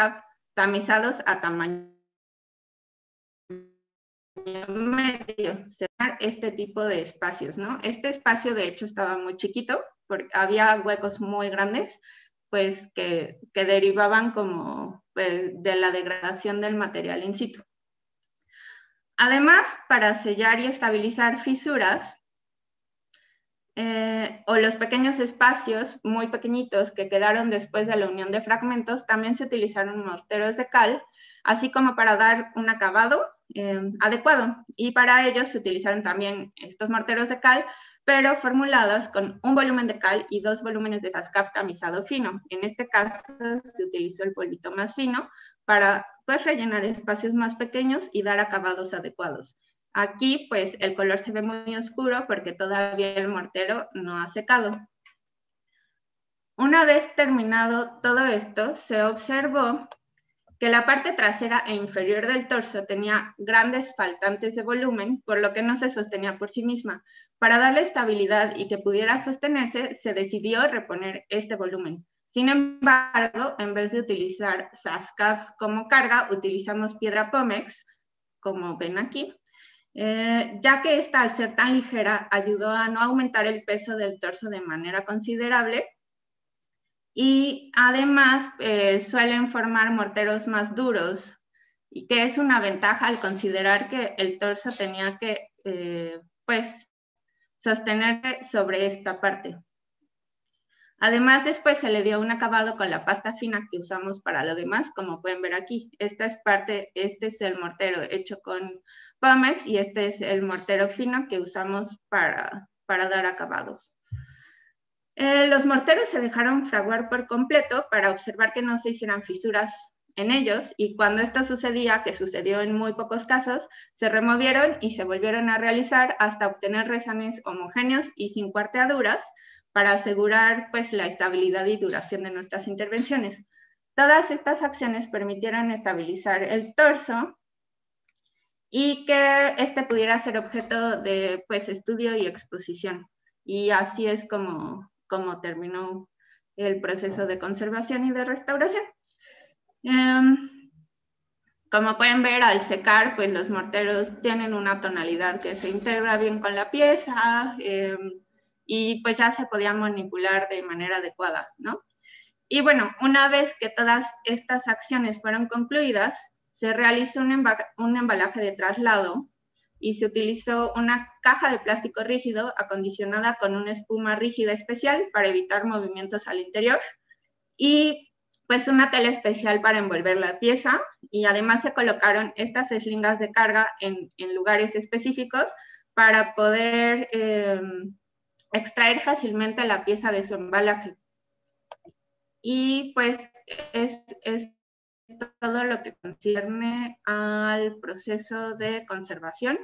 tamizados a tamaño medio, cerrar este tipo de espacios, ¿no? Este espacio de hecho estaba muy chiquito, porque había huecos muy grandes, pues que, derivaban como pues, de la degradación del material in situ. Además, para sellar y estabilizar fisuras, eh, o los pequeños espacios muy pequeñitos que quedaron después de la unión de fragmentos, también se utilizaron morteros de cal, así como para dar un acabado Em, adecuado. Y para ello se utilizaron también estos morteros de cal, pero formulados con un volumen de cal y dos volúmenes de sascaf tamizado fino. En este caso se utilizó el polvito más fino para pues, rellenar espacios más pequeños y dar acabados adecuados. Aquí, pues, el color se ve muy oscuro porque todavía el mortero no ha secado. Una vez terminado todo esto, se observó que la parte trasera e inferior del torso tenía grandes faltantes de volumen, por lo que no se sostenía por sí misma. Para darle estabilidad y que pudiera sostenerse, se decidió reponer este volumen. Sin embargo, en vez de utilizar SASCAF como carga, utilizamos piedra POMEX, como ven aquí, eh, ya que esta, al ser tan ligera, ayudó a no aumentar el peso del torso de manera considerable, y además eh, suelen formar morteros más duros, y que es una ventaja al considerar que el torso tenía que, eh, pues, sostenerse sobre esta parte. Además, después se le dio un acabado con la pasta fina que usamos para lo demás, como pueden ver aquí. Esta es parte, este es el mortero hecho con Pomex y este es el mortero fino que usamos para dar acabados. Eh, los morteros se dejaron fraguar por completo para observar que no se hicieran fisuras en ellos y cuando esto sucedía, que sucedió en muy pocos casos, se removieron y se volvieron a realizar hasta obtener resanes homogéneos y sin cuarteaduras para asegurar pues, la estabilidad y duración de nuestras intervenciones. Todas estas acciones permitieron estabilizar el torso y que este pudiera ser objeto de pues, estudio y exposición. Y así es como cómo terminó el proceso de conservación y de restauración. Em, como pueden ver, al secar, pues los morteros tienen una tonalidad que se integra bien con la pieza em, y pues ya se podía manipular de manera adecuada, ¿no? Y bueno, una vez que todas estas acciones fueron concluidas, se realizó un, embalaje de traslado y se utilizó una caja de plástico rígido acondicionada con una espuma rígida especial para evitar movimientos al interior y pues una tela especial para envolver la pieza y además se colocaron estas eslingas de carga en, lugares específicos para poder eh, extraer fácilmente la pieza de su embalaje. Y pues es, es todo lo que concierne al proceso de conservación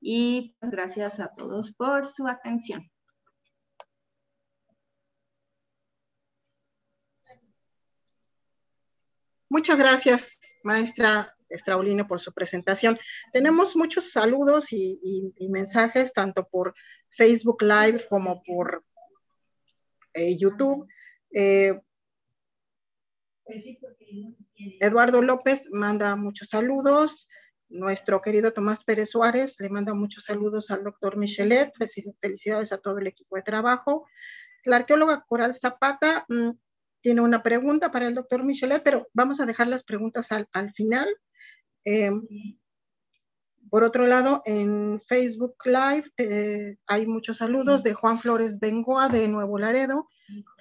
y pues, gracias a todos por su atención. Muchas gracias, maestra Straulino, por su presentación. Tenemos muchos saludos y, mensajes, tanto por Facebook Live como por eh, YouTube. Eh, pues Eduardo López manda muchos saludos. Nuestro querido Tomás Pérez Suárez le manda muchos saludos al doctor Michelet. Felicidades a todo el equipo de trabajo. La arqueóloga Coral Zapata mm, tiene una pregunta para el doctor Michelet, pero vamos a dejar las preguntas al, final. Em, por otro lado, en Facebook Live eh, hay muchos saludos de Juan Flores Bengoa de Nuevo Laredo.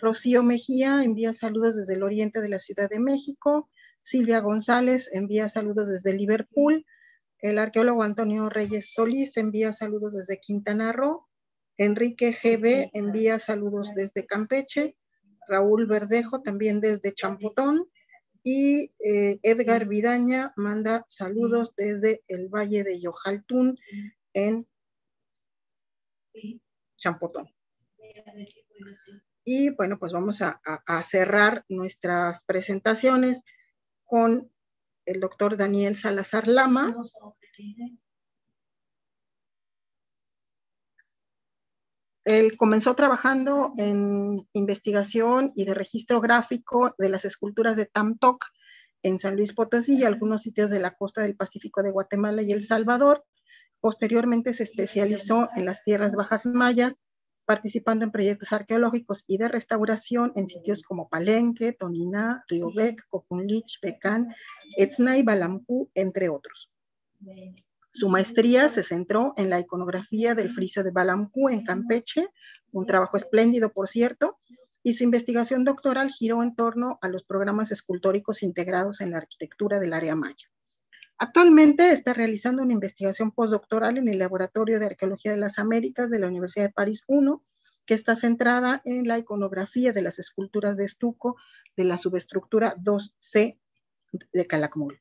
Rocío Mejía envía saludos desde el oriente de la Ciudad de México. Silvia González envía saludos desde Liverpool. El arqueólogo Antonio Reyes Solís envía saludos desde Quintana Roo. Enrique GB envía saludos desde Campeche. Raúl Verdejo también desde Champotón. Y eh, Edgar Vidaña manda saludos desde el Valle de Yojaltún en Champotón. Y bueno, pues vamos a, cerrar nuestras presentaciones con el doctor Daniel Salazar Lama. Él comenzó trabajando en investigación y de registro gráfico de las esculturas de Tamtoc en San Luis Potosí y algunos sitios de la costa del Pacífico de Guatemala y El Salvador. Posteriormente se especializó en las tierras bajas mayas participando en proyectos arqueológicos y de restauración en sitios mm. como Palenque, Tonina, Riobec, Cocunlich, Etzna y Balampú, entre otros. Su maestría se centró en la iconografía del friso de Balampú en Campeche, un trabajo espléndido, por cierto, y su investigación doctoral giró en torno a los programas escultóricos integrados en la arquitectura del área maya. Actualmente está realizando una investigación postdoctoral en el Laboratorio de Arqueología de las Américas de la Universidad de París I, que está centrada en la iconografía de las esculturas de estuco de la subestructura 2C de Calakmul.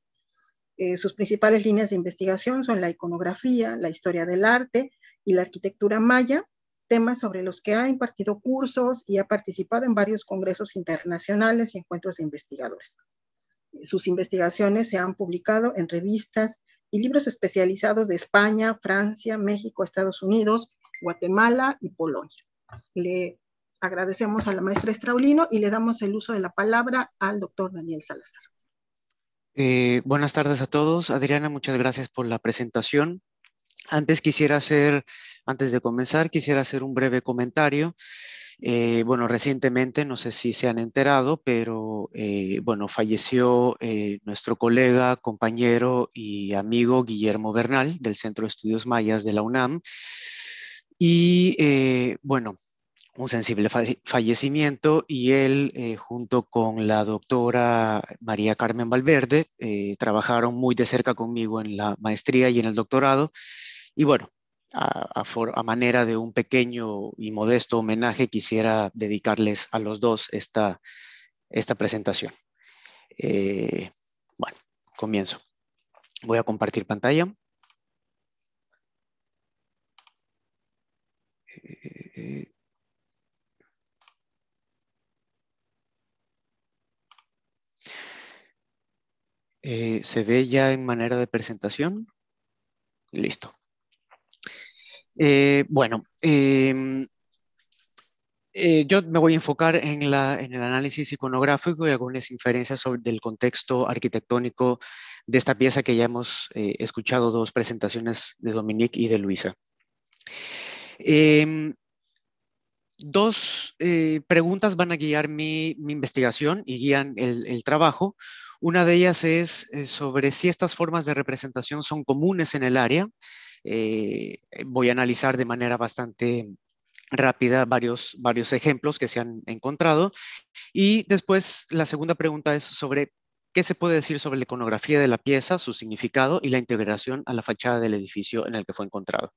Eh, sus principales líneas de investigación son la iconografía, la historia del arte y la arquitectura maya, temas sobre los que ha impartido cursos y ha participado en varios congresos internacionales y encuentros de investigadores. Sus investigaciones se han publicado en revistas y libros especializados de España, Francia, México, Estados Unidos, Guatemala y Polonia. Le agradecemos a la maestra Estraulino y le damos el uso de la palabra al doctor Daniel Salazar. Eh, buenas tardes a todos. Adriana, muchas gracias por la presentación. Antes quisiera hacer, antes de comenzar, quisiera hacer un breve comentario eh, bueno, recientemente, no sé si se han enterado, pero eh, bueno, falleció eh, nuestro colega, compañero y amigo Guillermo Bernal del Centro de Estudios Mayas de la UNAM. Y bueno, un sensible fallecimiento y él junto con la doctora María Carmen Valverde trabajaron muy de cerca conmigo en la maestría y en el doctorado y bueno, a, manera de un pequeño y modesto homenaje, quisiera dedicarles a los dos esta, esta presentación. Eh, bueno, comienzo. Voy a compartir pantalla. Eh, eh, ¿Se ve ya en manera de presentación? Listo. Eh, bueno, em, eh, yo me voy a enfocar en, el análisis iconográfico y algunas inferencias sobre el contexto arquitectónico de esta pieza que ya hemos eh, escuchado dos presentaciones de Dominique y de Luisa. Em, dos preguntas van a guiar mi, investigación y guían el, el trabajo. Una de ellas es sobre si estas formas de representación son comunes en el área eh, eh, voy a analizar de manera bastante rápida varios, varios ejemplos que se han encontrado. Y después la segunda pregunta es sobre qué se puede decir sobre la iconografía de la pieza, su significado y la integración a la fachada del edificio en el que fue encontrado.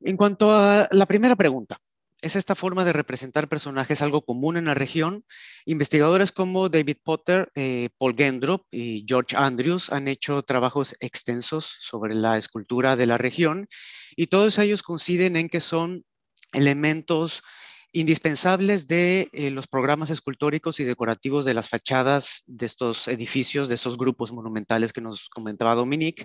En cuanto a la primera pregunta, es esta forma de representar personajes algo común en la región. Investigadores como David Potter, eh, Paul Gendrop y George Andrews han hecho trabajos extensos sobre la escultura de la región y todos ellos coinciden en que son elementos indispensables de eh, los programas escultóricos y decorativos de las fachadas de estos edificios, de estos grupos monumentales que nos comentaba Dominique.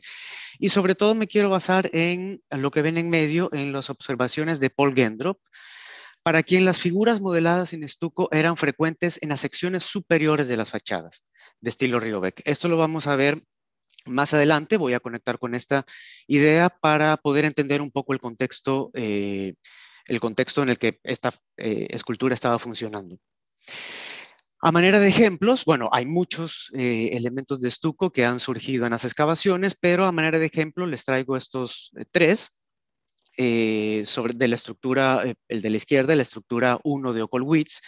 Y sobre todo me quiero basar en lo que ven en medio, en las observaciones de Paul Gendrop, para quien las figuras modeladas en estuco eran frecuentes en las secciones superiores de las fachadas, de estilo Riobec. Esto lo vamos a ver más adelante, voy a conectar con esta idea para poder entender un poco el contexto, eh, el contexto en el que esta eh, escultura estaba funcionando. A manera de ejemplos, bueno, hay muchos eh, elementos de estuco que han surgido en las excavaciones, pero a manera de ejemplo les traigo estos tres eh, sobre, de la estructura, eh, el de la izquierda, la estructura 1 de Okolwitz,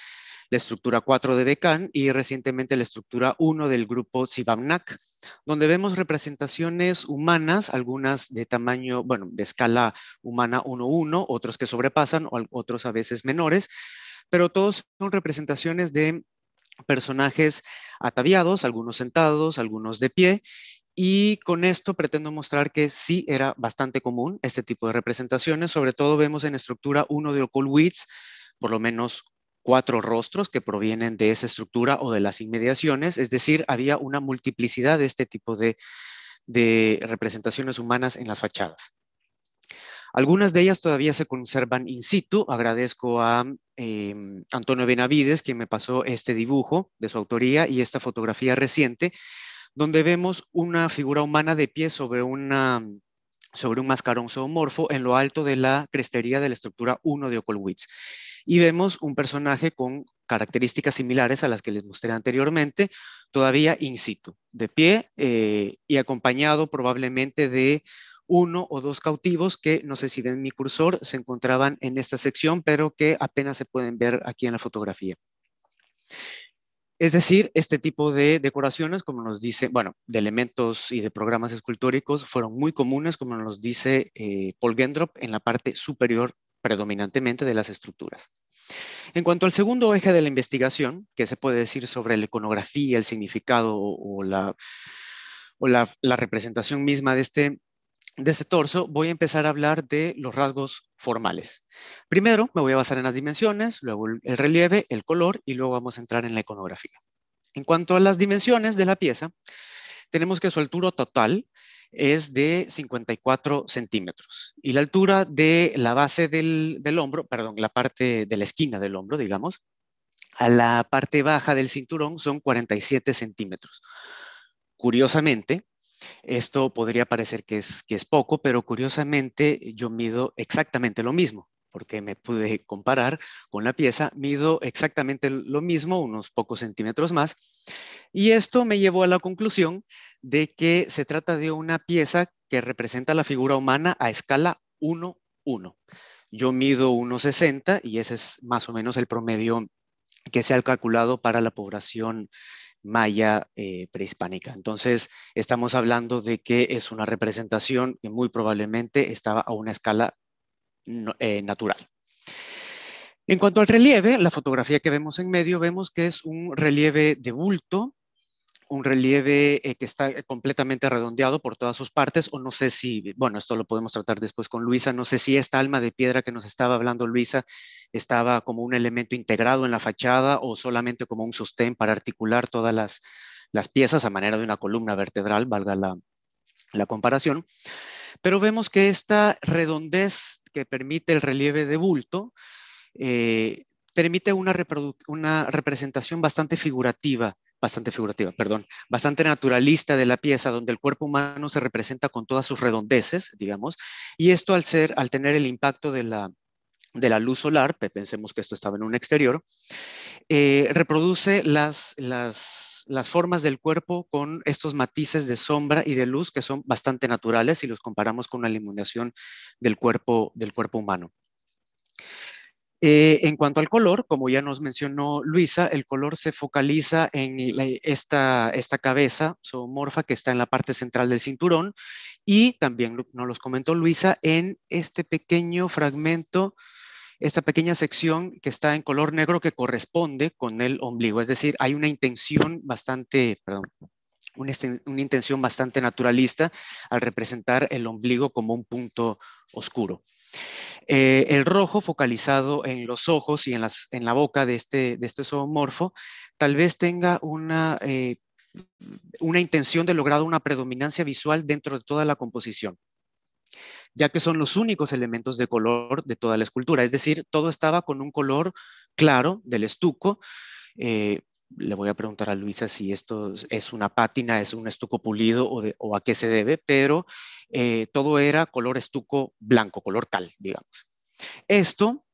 la estructura 4 de Becan y recientemente la estructura 1 del grupo Sibamnak, donde vemos representaciones humanas, algunas de tamaño, bueno, de escala humana 1-1, otros que sobrepasan, otros a veces menores, pero todos son representaciones de personajes ataviados, algunos sentados, algunos de pie, y con esto pretendo mostrar que sí era bastante común este tipo de representaciones, sobre todo vemos en estructura 1 de Oculwitz, por lo menos cuatro rostros que provienen de esa estructura o de las inmediaciones, es decir, había una multiplicidad de este tipo de, representaciones humanas en las fachadas. Algunas de ellas todavía se conservan in situ. Agradezco a em, Antonio Benavides, quien me pasó este dibujo de su autoría y esta fotografía reciente, donde vemos una figura humana de pie sobre, una, sobre un mascarón zoomorfo en lo alto de la crestería de la estructura 1 de Okolwitz. Y vemos un personaje con características similares a las que les mostré anteriormente, todavía in situ, de pie eh, y acompañado probablemente de uno o dos cautivos que, no sé si ven mi cursor, se encontraban en esta sección, pero que apenas se pueden ver aquí en la fotografía. Es decir, este tipo de decoraciones, como nos dice, bueno, de elementos y de programas escultóricos, fueron muy comunes, como nos dice eh, Paul Gendrop, en la parte superior predominantemente de las estructuras. En cuanto al segundo eje de la investigación, que se puede decir sobre la iconografía, el significado o, la, o representación misma de este, de este torso, voy a empezar a hablar de los rasgos formales. Primero me voy a basar en las dimensiones, luego el relieve, el color y luego vamos a entrar en la iconografía. En cuanto a las dimensiones de la pieza, tenemos que su altura total es de 54 centímetros y la altura de la base del, del hombro, perdón, la parte de la esquina del hombro, digamos, a la parte baja del cinturón son 47 centímetros. Curiosamente, esto podría parecer que es, poco, pero curiosamente eh, yo mido exactamente lo mismo porque me pude comparar con la pieza, mido exactamente lo mismo, unos pocos centímetros más, y esto me llevó a la conclusión de que se trata de una pieza que representa la figura humana a escala 1-1. Yo mido 1,60 y ese es más o menos el promedio que se ha calculado para la población maya eh, prehispánica. Entonces, estamos hablando de que es una representación que muy probablemente estaba a una escala eh, natural. En cuanto al relieve, la fotografía que vemos en medio, vemos que es un relieve de bulto un relieve eh, que está eh, completamente redondeado por todas sus partes, o no sé si, eh, bueno, esto lo podemos tratar después con Luisa, no sé si esta alma de piedra que nos estaba hablando Luisa estaba como un elemento integrado en la fachada o solamente como un sostén para articular todas las, piezas a manera de una columna vertebral, valga la, comparación. Pero vemos que esta redondez que permite el relieve de bulto permite una, una representación bastante figurativa bastante figurativa, perdón, bastante naturalista de la pieza, donde el cuerpo humano se representa con todas sus redondeces, digamos, y esto al, ser, al tener el impacto de la, luz solar, pensemos que esto estaba en un exterior, eh, reproduce las, las, formas del cuerpo con estos matices de sombra y de luz que son bastante naturales si los comparamos con la iluminación del cuerpo, del cuerpo humano. Eh, en cuanto al color, como ya nos mencionó Luisa, el color se focaliza en esta, esta cabeza zoomorfa que está en la parte central del cinturón y también nos los comentó Luisa en este pequeño fragmento esta pequeña sección que está en color negro que corresponde con el ombligo, es decir, hay una intención bastante, este, una, intención bastante naturalista al representar el ombligo como un punto oscuro. Eh, el rojo focalizado en los ojos y en, las, en la boca de este, este zoomorfo tal vez tenga una, eh, una intención de lograr una predominancia visual dentro de toda la composición ya que son los únicos elementos de color de toda la escultura. Es decir, todo estaba con un color claro del estuco, eh, le voy a preguntar a Luisa si esto es una pátina, es un estuco pulido o, a qué se debe, pero eh, todo era color estuco blanco, color cal, digamos. Esto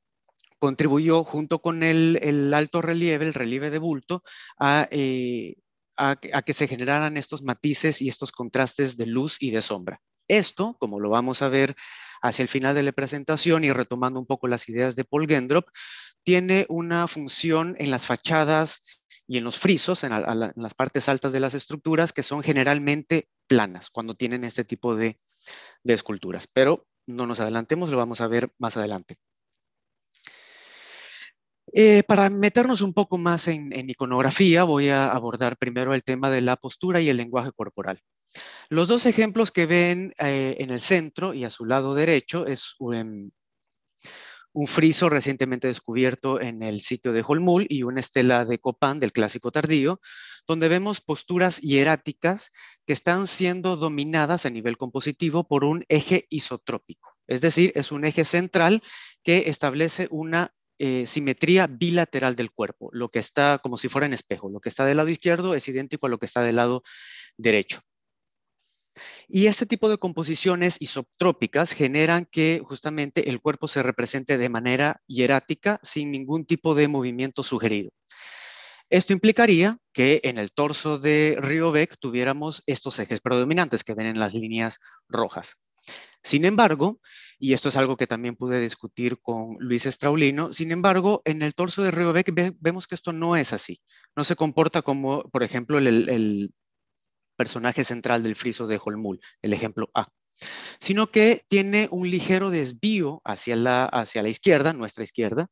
contribuyó junto con el, alto relieve, el relieve de bulto, eh, a que se generaran estos matices y estos contrastes de luz y de sombra. Esto, como lo vamos a ver hacia el final de la presentación y retomando un poco las ideas de Paul Gendrop, tiene una función en las fachadas y en los frisos, en, las partes altas de las estructuras, que son generalmente planas cuando tienen este tipo de, esculturas. Pero no nos adelantemos, lo vamos a ver más adelante. Eh, para meternos un poco más en, iconografía, voy a abordar primero el tema de la postura y el lenguaje corporal. Los dos ejemplos que ven eh, en el centro y a su lado derecho es un em, un friso recientemente descubierto en el sitio de Holmul y una estela de Copán del clásico tardío, donde vemos posturas hieráticas que están siendo dominadas a nivel compositivo por un eje isotrópico. Es decir, es un eje central que establece una eh, simetría bilateral del cuerpo, lo que está como si fuera en espejo, lo que está del lado izquierdo es idéntico a lo que está del lado derecho. Y este tipo de composiciones isotrópicas generan que justamente el cuerpo se represente de manera hierática sin ningún tipo de movimiento sugerido. Esto implicaría que en el torso de Riobeck tuviéramos estos ejes predominantes que ven en las líneas rojas. Sin embargo, y esto es algo que también pude discutir con Luis Estraulino, sin embargo, en el torso de Riobeck vemos que esto no es así. No se comporta como, por ejemplo, el, personaje central del friso de Holmul, el ejemplo A, sino que tiene un ligero desvío hacia la, hacia la izquierda, nuestra izquierda,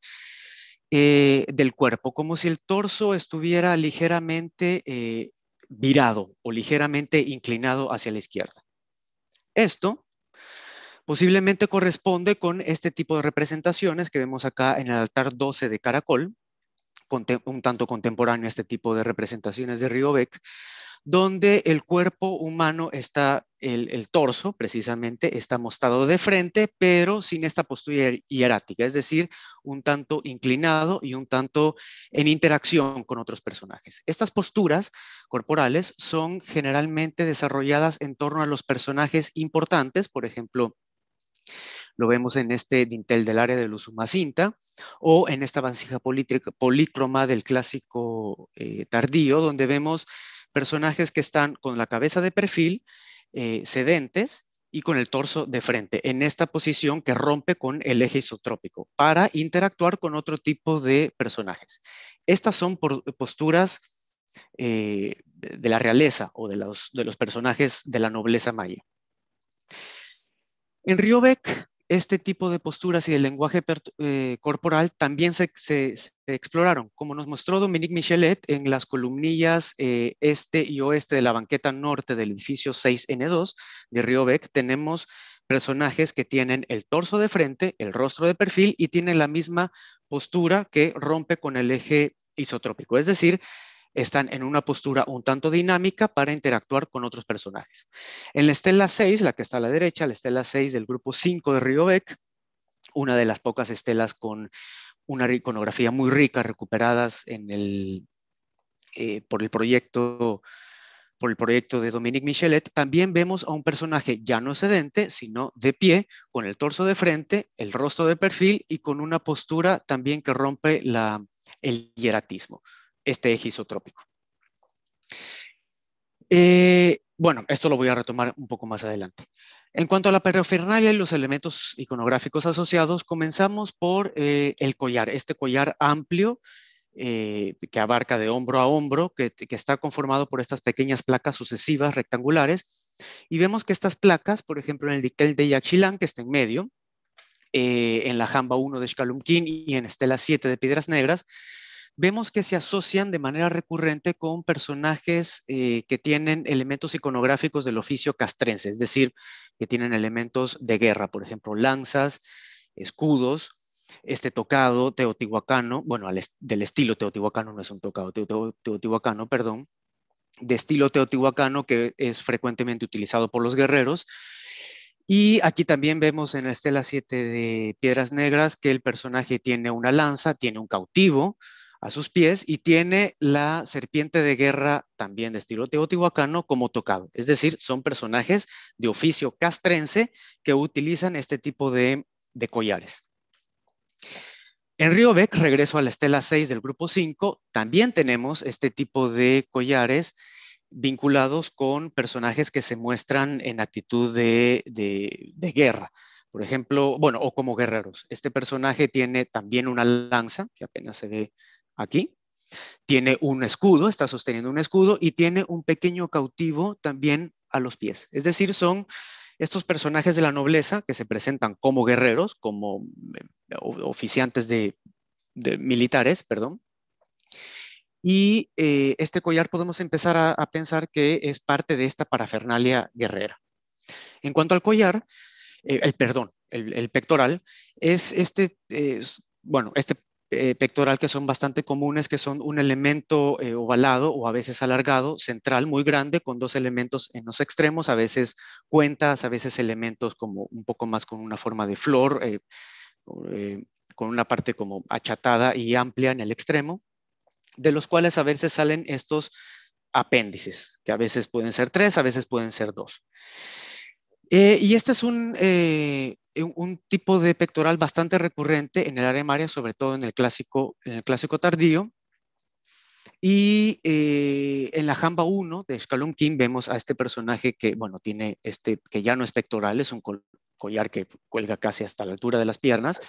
eh, del cuerpo, como si el torso estuviera ligeramente eh, virado o ligeramente inclinado hacia la izquierda. Esto posiblemente corresponde con este tipo de representaciones que vemos acá en el altar 12 de Caracol, un tanto contemporáneo a este tipo de representaciones de Riobec, donde el cuerpo humano está, el, torso precisamente, está mostrado de frente, pero sin esta postura hierática, es decir, un tanto inclinado y un tanto en interacción con otros personajes. Estas posturas corporales son generalmente desarrolladas en torno a los personajes importantes, por ejemplo, lo vemos en este dintel del área de Luzumacinta o en esta vasija polícroma del clásico eh, tardío, donde vemos personajes que están con la cabeza de perfil, eh, sedentes y con el torso de frente, en esta posición que rompe con el eje isotrópico, para interactuar con otro tipo de personajes. Estas son posturas eh, de la realeza o de los, personajes de la nobleza maya. En Riobek, este tipo de posturas y el lenguaje eh, corporal también se, exploraron, como nos mostró Dominique Michelet en las columnillas eh, este y oeste de la banqueta norte del edificio 6N2 de Riobec, tenemos personajes que tienen el torso de frente, el rostro de perfil y tienen la misma postura que rompe con el eje isotrópico, es decir, están en una postura un tanto dinámica para interactuar con otros personajes. En la estela 6, la que está a la derecha, la estela 6 del grupo 5 de Riobec, una de las pocas estelas con una iconografía muy rica recuperadas eh, por el proyecto de Dominique Michelet, también vemos a un personaje ya no sedente, sino de pie, con el torso de frente, el rostro de perfil y con una postura también que rompe el hieratismo este eje isotrópico. Eh, bueno, esto lo voy a retomar un poco más adelante. En cuanto a la perrofernalia y los elementos iconográficos asociados, comenzamos por eh, el collar, este collar amplio eh, que abarca de hombro a hombro, que, está conformado por estas pequeñas placas sucesivas rectangulares. Y vemos que estas placas, por ejemplo, en el dictel de Yaxchilán, que está en medio, en la Jamba 1 de Xcalumquín y en Estela 7 de Piedras Negras, vemos que se asocian de manera recurrente con personajes eh, que tienen elementos iconográficos del oficio castrense, es decir, que tienen elementos de guerra, por ejemplo, lanzas, escudos, este tocado teotihuacano, bueno, del estilo teotihuacano, no es un tocado teotihuacano, perdón, de estilo teotihuacano que es frecuentemente utilizado por los guerreros. Y aquí también vemos en la estela 7 de Piedras Negras que el personaje tiene una lanza, tiene un cautivo, a sus pies y tiene la serpiente de guerra también de estilo teotihuacano como tocado. Es decir, son personajes de oficio castrense que utilizan este tipo de, collares. En Río Beck, regreso a la estela 6 del grupo 5, también tenemos este tipo de collares vinculados con personajes que se muestran en actitud de, de guerra por ejemplo, bueno, o como guerreros. Este personaje tiene también una lanza, que apenas se ve aquí, tiene un escudo, está sosteniendo un escudo y tiene un pequeño cautivo también a los pies. Es decir, son estos personajes de la nobleza que se presentan como guerreros, como eh, oficiantes de, militares, perdón. Y eh, este collar podemos empezar a, pensar que es parte de esta parafernalia guerrera. En cuanto al collar, eh, el perdón, el, pectoral, es este, bueno, este eh, pectoral que son bastante comunes, que son un elemento eh, ovalado o a veces alargado, central muy grande, con dos elementos en los extremos, a veces cuentas, a veces elementos como un poco más con una forma de flor, eh, con una parte como achatada y amplia en el extremo, de los cuales a veces salen estos apéndices, que a veces pueden ser tres, a veces pueden ser dos. y este es un, eh, un tipo de pectoral bastante recurrente en el área maria, sobre todo en el clásico, en el clásico tardío. Y eh, en la Jamba 1 de Escalón King vemos a este personaje que, bueno, tiene este, que ya no es pectoral, es un collar que cuelga casi hasta la altura de las piernas,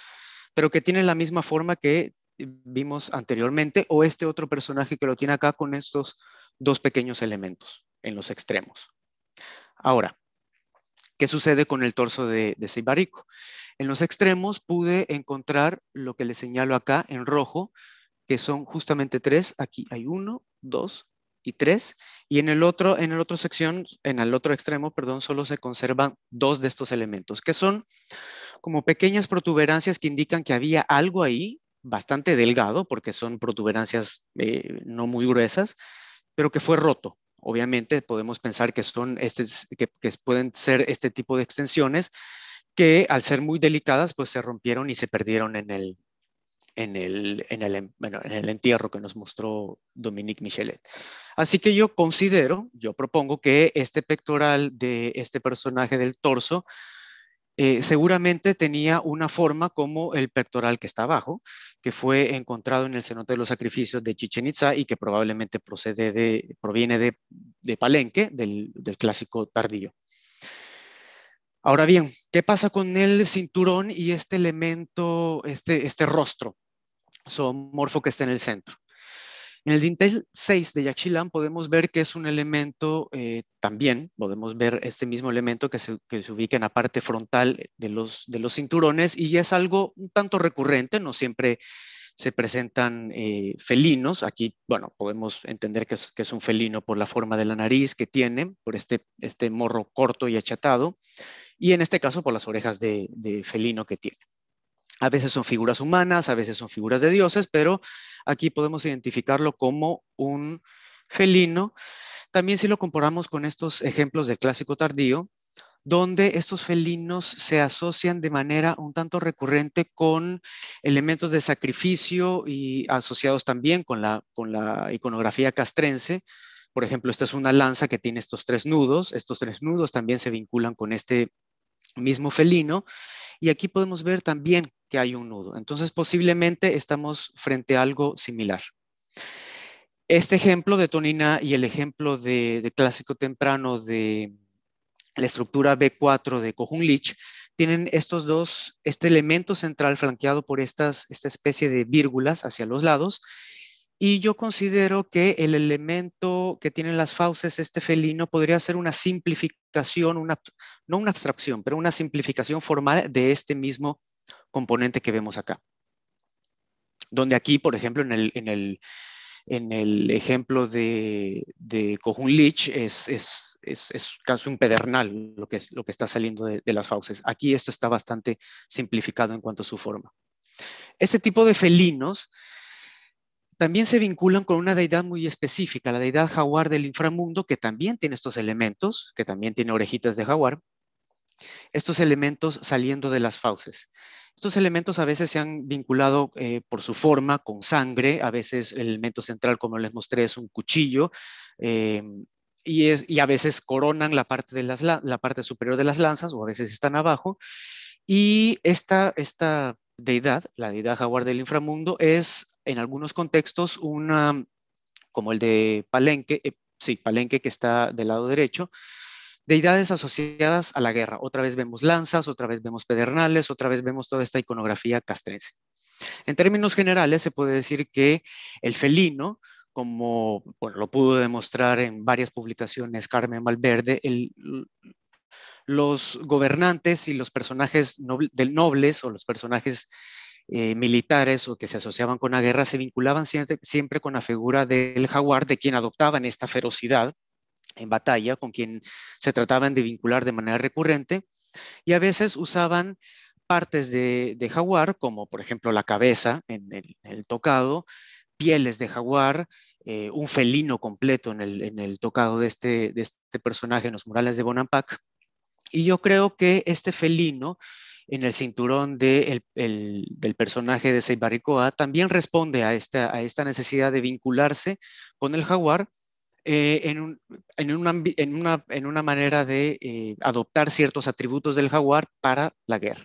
pero que tiene la misma forma que vimos anteriormente, o este otro personaje que lo tiene acá con estos dos pequeños elementos en los extremos. Ahora, ¿Qué sucede con el torso de, de En los extremos pude encontrar lo que le señalo acá en rojo, que son justamente tres. Aquí hay uno, dos y tres. Y en el otro, en el otro sección, en el otro extremo, perdón, solo se conservan dos de estos elementos, que son como pequeñas protuberancias que indican que había algo ahí, bastante delgado, porque son protuberancias eh, no muy gruesas, pero que fue roto. Obviamente podemos pensar que, son este, que, pueden ser este tipo de extensiones que al ser muy delicadas pues se rompieron y se perdieron en el, en el, en el, bueno, en el entierro que nos mostró Dominique Michelet. Así que yo considero, yo propongo que este pectoral de este personaje del torso eh, seguramente tenía una forma como el pectoral que está abajo, que fue encontrado en el cenote de los sacrificios de Chichen Itza y que probablemente procede de, proviene de, Palenque, del, clásico tardío. Ahora bien, ¿qué pasa con el cinturón y este elemento, este, este rostro zoomorfo que está en el centro? En el dintel 6 de Yaxchilán podemos ver que es un elemento eh, también, podemos ver este mismo elemento que se, ubica en la parte frontal de los, cinturones y es algo un tanto recurrente, no siempre se presentan eh, felinos. Aquí, bueno, podemos entender que es, un felino por la forma de la nariz que tiene, por este, este morro corto y achatado, y en este caso por las orejas de felino que tiene. A veces son figuras humanas, a veces son figuras de dioses, pero aquí podemos identificarlo como un felino. También si lo comparamos con estos ejemplos del clásico tardío, donde estos felinos se asocian de manera un tanto recurrente con elementos de sacrificio y asociados también con la, con la iconografía castrense. Por ejemplo, esta es una lanza que tiene estos tres nudos. Estos tres nudos también se vinculan con este mismo felino. Y aquí podemos ver también que hay un nudo. Entonces, posiblemente estamos frente a algo similar. Este ejemplo de tonina y el ejemplo de, clásico temprano de la estructura B4 de cojunlich tienen estos dos, este elemento central flanqueado por estas, esta especie de vírgulas hacia los lados. Y yo considero que el elemento que tienen las fauces, este felino, podría ser una simplificación, una, no una abstracción, pero una simplificación formal de este mismo componente que vemos acá. Donde aquí, por ejemplo, en el, ejemplo de, de Cojun Leach es, casi un pedernal lo que, es, lo que está saliendo de, de, las fauces. Aquí esto está bastante simplificado en cuanto a su forma. Este tipo de felinos también se vinculan con una deidad muy específica, la deidad jaguar del inframundo, que también tiene estos elementos, que también tiene orejitas de jaguar, estos elementos saliendo de las fauces. Estos elementos a veces se han vinculado eh, por su forma con sangre, a veces el elemento central, como les mostré, es un cuchillo, eh, y, a veces coronan la parte, superior de las lanzas, o a veces están abajo, y esta, deidad, la deidad jaguar del inframundo, es en algunos contextos una, como el de Palenque, eh, sí, Palenque que está del lado derecho, deidades asociadas a la guerra. Otra vez vemos lanzas, otra vez vemos pedernales, otra vez vemos toda esta iconografía castrense. En términos generales, se puede decir que el felino, como lo pudo demostrar en varias publicaciones Carmen Valverde, los gobernantes y los personajes nobles o los personajes eh, militares o que se asociaban con la guerra se vinculaban siempre, siempre, con la figura del jaguar, de quien adoptaban esta ferocidad en batalla, con quien se trataban de vincular de manera recurrente, y a veces usaban partes de, jaguar, como por ejemplo la cabeza en el, tocado, pieles de jaguar, eh, un felino completo en el, tocado de este, de este, personaje en los murales de Bonampak. Y yo creo que este felino en el cinturón del personaje de Seibaricoa también responde a esta necesidad de vincularse con el jaguar eh, en, una, manera de eh, adoptar ciertos atributos del jaguar para la guerra.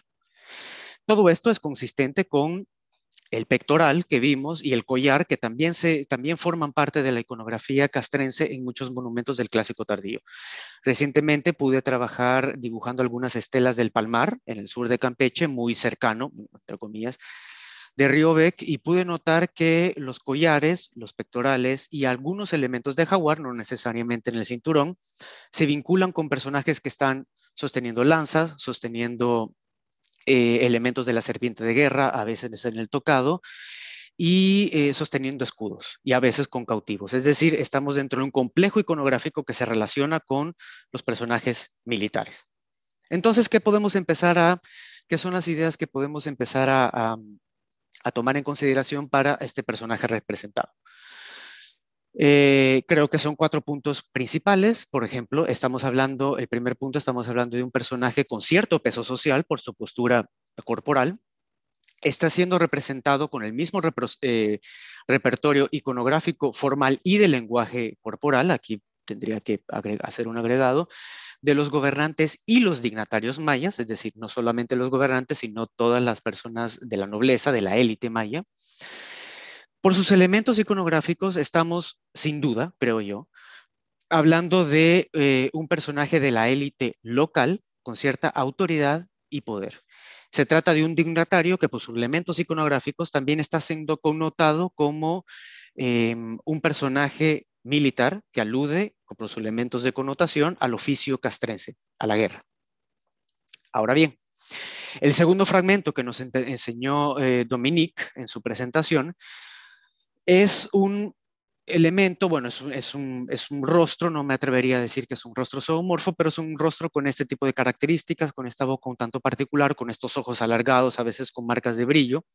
Todo esto es consistente con el pectoral que vimos y el collar que también, también forman parte de la iconografía castrense en muchos monumentos del clásico tardío. Recientemente pude trabajar dibujando algunas estelas del Palmar en el sur de Campeche, muy cercano, entre comillas, de Riobec y pude notar que los collares, los pectorales y algunos elementos de jaguar, no necesariamente en el cinturón, se vinculan con personajes que están sosteniendo lanzas, sosteniendo eh, elementos de la serpiente de guerra, a veces en el tocado, y eh, sosteniendo escudos, y a veces con cautivos. Es decir, estamos dentro de un complejo iconográfico que se relaciona con los personajes militares. Entonces, ¿qué podemos empezar a, qué son las ideas que podemos empezar a, a tomar en consideración para este personaje representado. Eh, creo que son cuatro puntos principales. Por ejemplo, estamos hablando, el primer punto, estamos hablando de un personaje con cierto peso social por su postura corporal. Está siendo representado con el mismo eh, repertorio iconográfico formal y de lenguaje corporal. Aquí tendría que hacer un agregado de los gobernantes y los dignatarios mayas, es decir, no solamente los gobernantes, sino todas las personas de la nobleza, de la élite maya. Por sus elementos iconográficos estamos, sin duda, creo yo, hablando de eh, un personaje de la élite local con cierta autoridad y poder. Se trata de un dignatario que por sus elementos iconográficos también está siendo connotado como em, un personaje militar que alude por sus elementos de connotación, al oficio castrense, a la guerra. Ahora bien, el segundo fragmento que nos enseñó eh, Dominique en su presentación es un elemento, bueno, es es un, rostro, no me atrevería a decir que es un rostro zoomorfo, pero es un rostro con este tipo de características, con esta boca un tanto particular, con estos ojos alargados, a veces con marcas de brillo.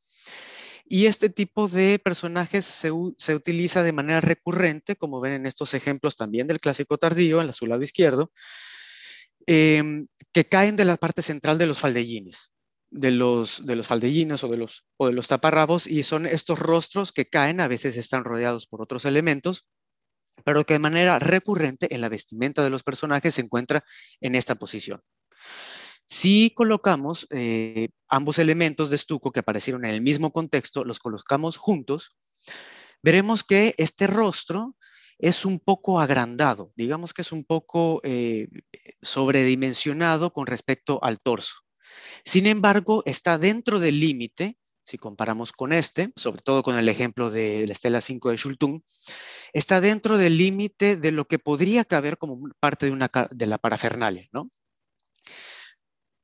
Y este tipo de personajes se, utiliza de manera recurrente, como ven en estos ejemplos también del clásico tardío, en su lado izquierdo, em, que caen de la parte central de los faldellines, de los, de los o de los, o de los taparrabos, y son estos rostros que caen, a veces están rodeados por otros elementos, pero que de manera recurrente en la vestimenta de los personajes se encuentra en esta posición. Si colocamos eh, ambos elementos de estuco que aparecieron en el mismo contexto, los colocamos juntos, veremos que este rostro es un poco agrandado, digamos que es un poco eh, sobredimensionado con respecto al torso. Sin embargo, está dentro del límite, si comparamos con este, sobre todo con el ejemplo de la estela 5 de Shultung, está dentro del límite de lo que podría caber como parte de, una, de la parafernalia, ¿no?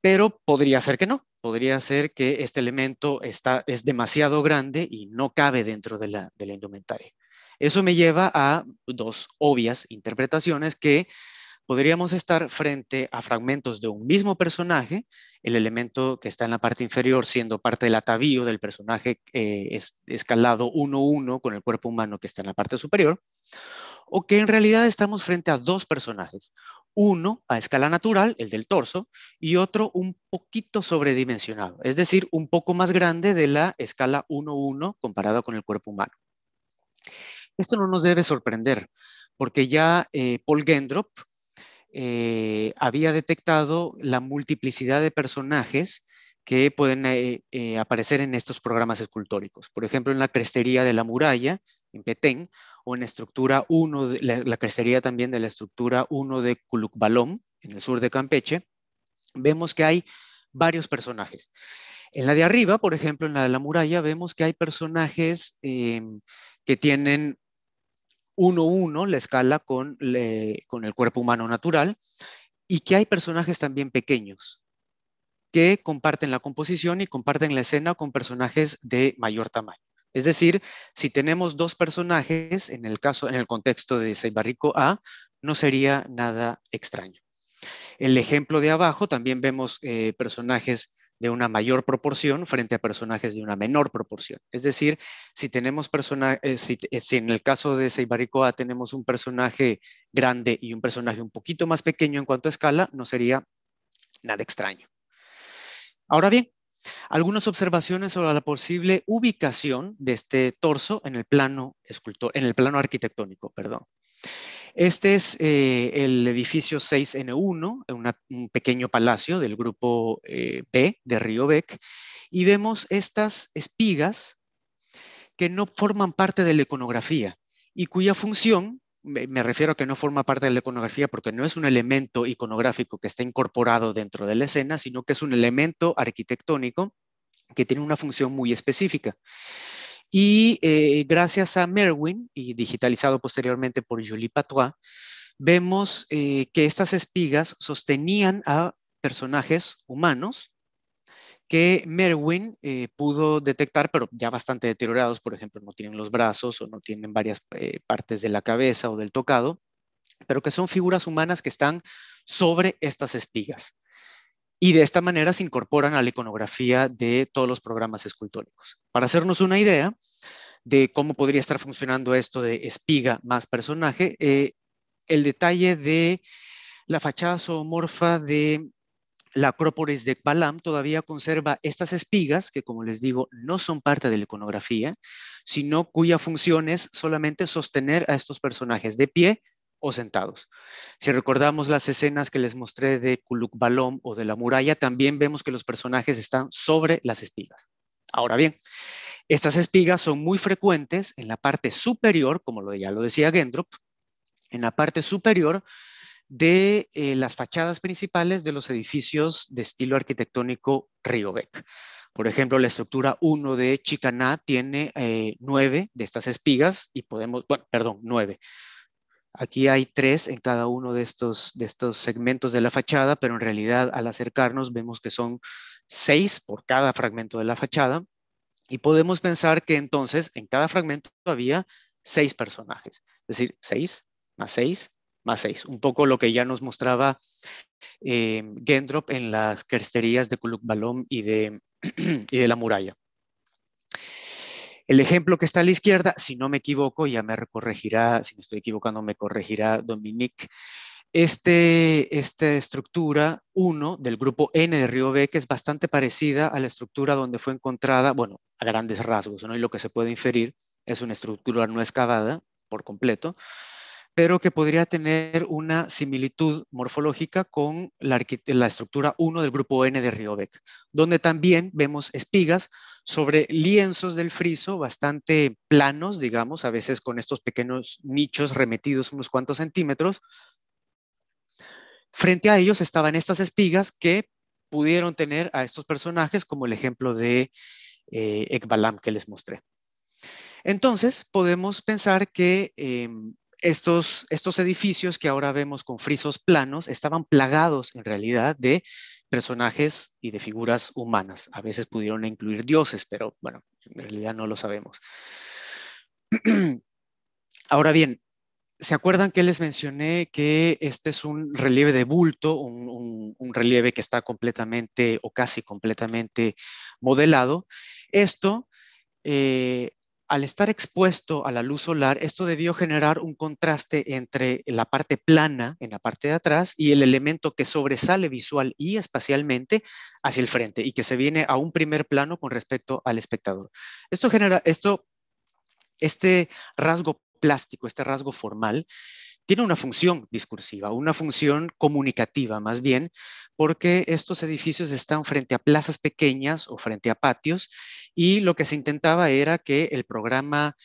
pero podría ser que no, podría ser que este elemento está, es demasiado grande y no cabe dentro de la, indumentaria. Eso me lleva a dos obvias interpretaciones que podríamos estar frente a fragmentos de un mismo personaje, el elemento que está en la parte inferior siendo parte del atavío del personaje eh, es, escalado 1-1 con el cuerpo humano que está en la parte superior, o que en realidad estamos frente a dos personajes. Uno a escala natural, el del torso, y otro un poquito sobredimensionado, es decir, un poco más grande de la escala 1-1 comparado con el cuerpo humano. Esto no nos debe sorprender, porque ya eh, Paul Gendrop eh, había detectado la multiplicidad de personajes que pueden eh, aparecer en estos programas escultóricos. Por ejemplo, en la crestería de la muralla en Petén, o en la estructura 1, la, crecería también de la estructura 1 de Culucbalom, en el sur de Campeche, vemos que hay varios personajes. En la de arriba, por ejemplo, en la de la muralla, vemos que hay personajes eh, que tienen 1-1 la escala con el cuerpo humano natural y que hay personajes también pequeños que comparten la composición y comparten la escena con personajes de mayor tamaño. Es decir, si tenemos dos personajes, en el caso, en el contexto de Seibarrico A, no sería nada extraño. El ejemplo de abajo también vemos eh, personajes de una mayor proporción frente a personajes de una menor proporción. Es decir, si tenemos personajes, eh, si, en el caso de Seibarico A tenemos un personaje grande y un personaje un poquito más pequeño en cuanto a escala, no sería nada extraño. Ahora bien, algunas observaciones sobre la posible ubicación de este torso en el plano, en el plano arquitectónico. Perdón. Este es eh, el edificio 6N1, un pequeño palacio del grupo P eh, de Río Bec, y vemos estas espigas que no forman parte de la iconografía y cuya función me, refiero a que no forma parte de la iconografía porque no es un elemento iconográfico que está incorporado dentro de la escena, sino que es un elemento arquitectónico que tiene una función muy específica. Y eh, gracias a Merwin, y digitalizado posteriormente por Julie Patois, vemos eh, que estas espigas sostenían a personajes humanos que Merwin eh, pudo detectar, pero ya bastante deteriorados, por ejemplo, no tienen los brazos o no tienen varias eh, partes de la cabeza o del tocado, pero que son figuras humanas que están sobre estas espigas. Y de esta manera se incorporan a la iconografía de todos los programas escultóricos. Para hacernos una idea de cómo podría estar funcionando esto de espiga más personaje, eh, el detalle de la fachada zoomorfa de la Acrópolis de Balam todavía conserva estas espigas, que como les digo, no son parte de la iconografía, sino cuya función es solamente sostener a estos personajes de pie o sentados. Si recordamos las escenas que les mostré de Kuluk Balom o de la muralla, también vemos que los personajes están sobre las espigas. Ahora bien, estas espigas son muy frecuentes en la parte superior, como ya lo decía Gendrop, en la parte superior de eh, las fachadas principales de los edificios de estilo arquitectónico Riobec. Por ejemplo, la estructura 1 de Chicaná tiene eh, nueve de estas espigas y podemos, bueno, perdón, nueve. Aquí hay tres en cada uno de estos, de estos segmentos de la fachada, pero en realidad al acercarnos vemos que son seis por cada fragmento de la fachada y podemos pensar que entonces en cada fragmento había seis personajes, es decir, seis más seis más 6, un poco lo que ya nos mostraba eh, Gendrop en las cresterías de Kulukbalom y de, [clears throat] y de la muralla. El ejemplo que está a la izquierda, si no me equivoco, ya me corregirá, si me estoy equivocando, me corregirá Dominique. Este, esta estructura 1 del grupo N de Río B, que es bastante parecida a la estructura donde fue encontrada, bueno, a grandes rasgos, ¿no? y lo que se puede inferir es una estructura no excavada por completo, pero que podría tener una similitud morfológica con la, estructura 1 del grupo N de Riobeck, donde también vemos espigas sobre lienzos del friso bastante planos, digamos, a veces con estos pequeños nichos remetidos unos cuantos centímetros. Frente a ellos estaban estas espigas que pudieron tener a estos personajes, como el ejemplo de eh, Ekbalam que les mostré. Entonces, podemos pensar que em, estos, edificios que ahora vemos con frisos planos estaban plagados en realidad de personajes y de figuras humanas. A veces pudieron incluir dioses, pero bueno, en realidad no lo sabemos. [clears throat] Ahora bien, ¿se acuerdan que les mencioné que este es un relieve de bulto, un, relieve que está completamente o casi completamente modelado? Esto eh, al estar expuesto a la luz solar, esto debió generar un contraste entre la parte plana en la parte de atrás y el elemento que sobresale visual y espacialmente hacia el frente y que se viene a un primer plano con respecto al espectador. Esto genera, esto, este rasgo plástico, este rasgo formal, tiene una función discursiva, una función comunicativa más bien, porque estos edificios están frente a plazas pequeñas o frente a patios y lo que se intentaba era que el programa,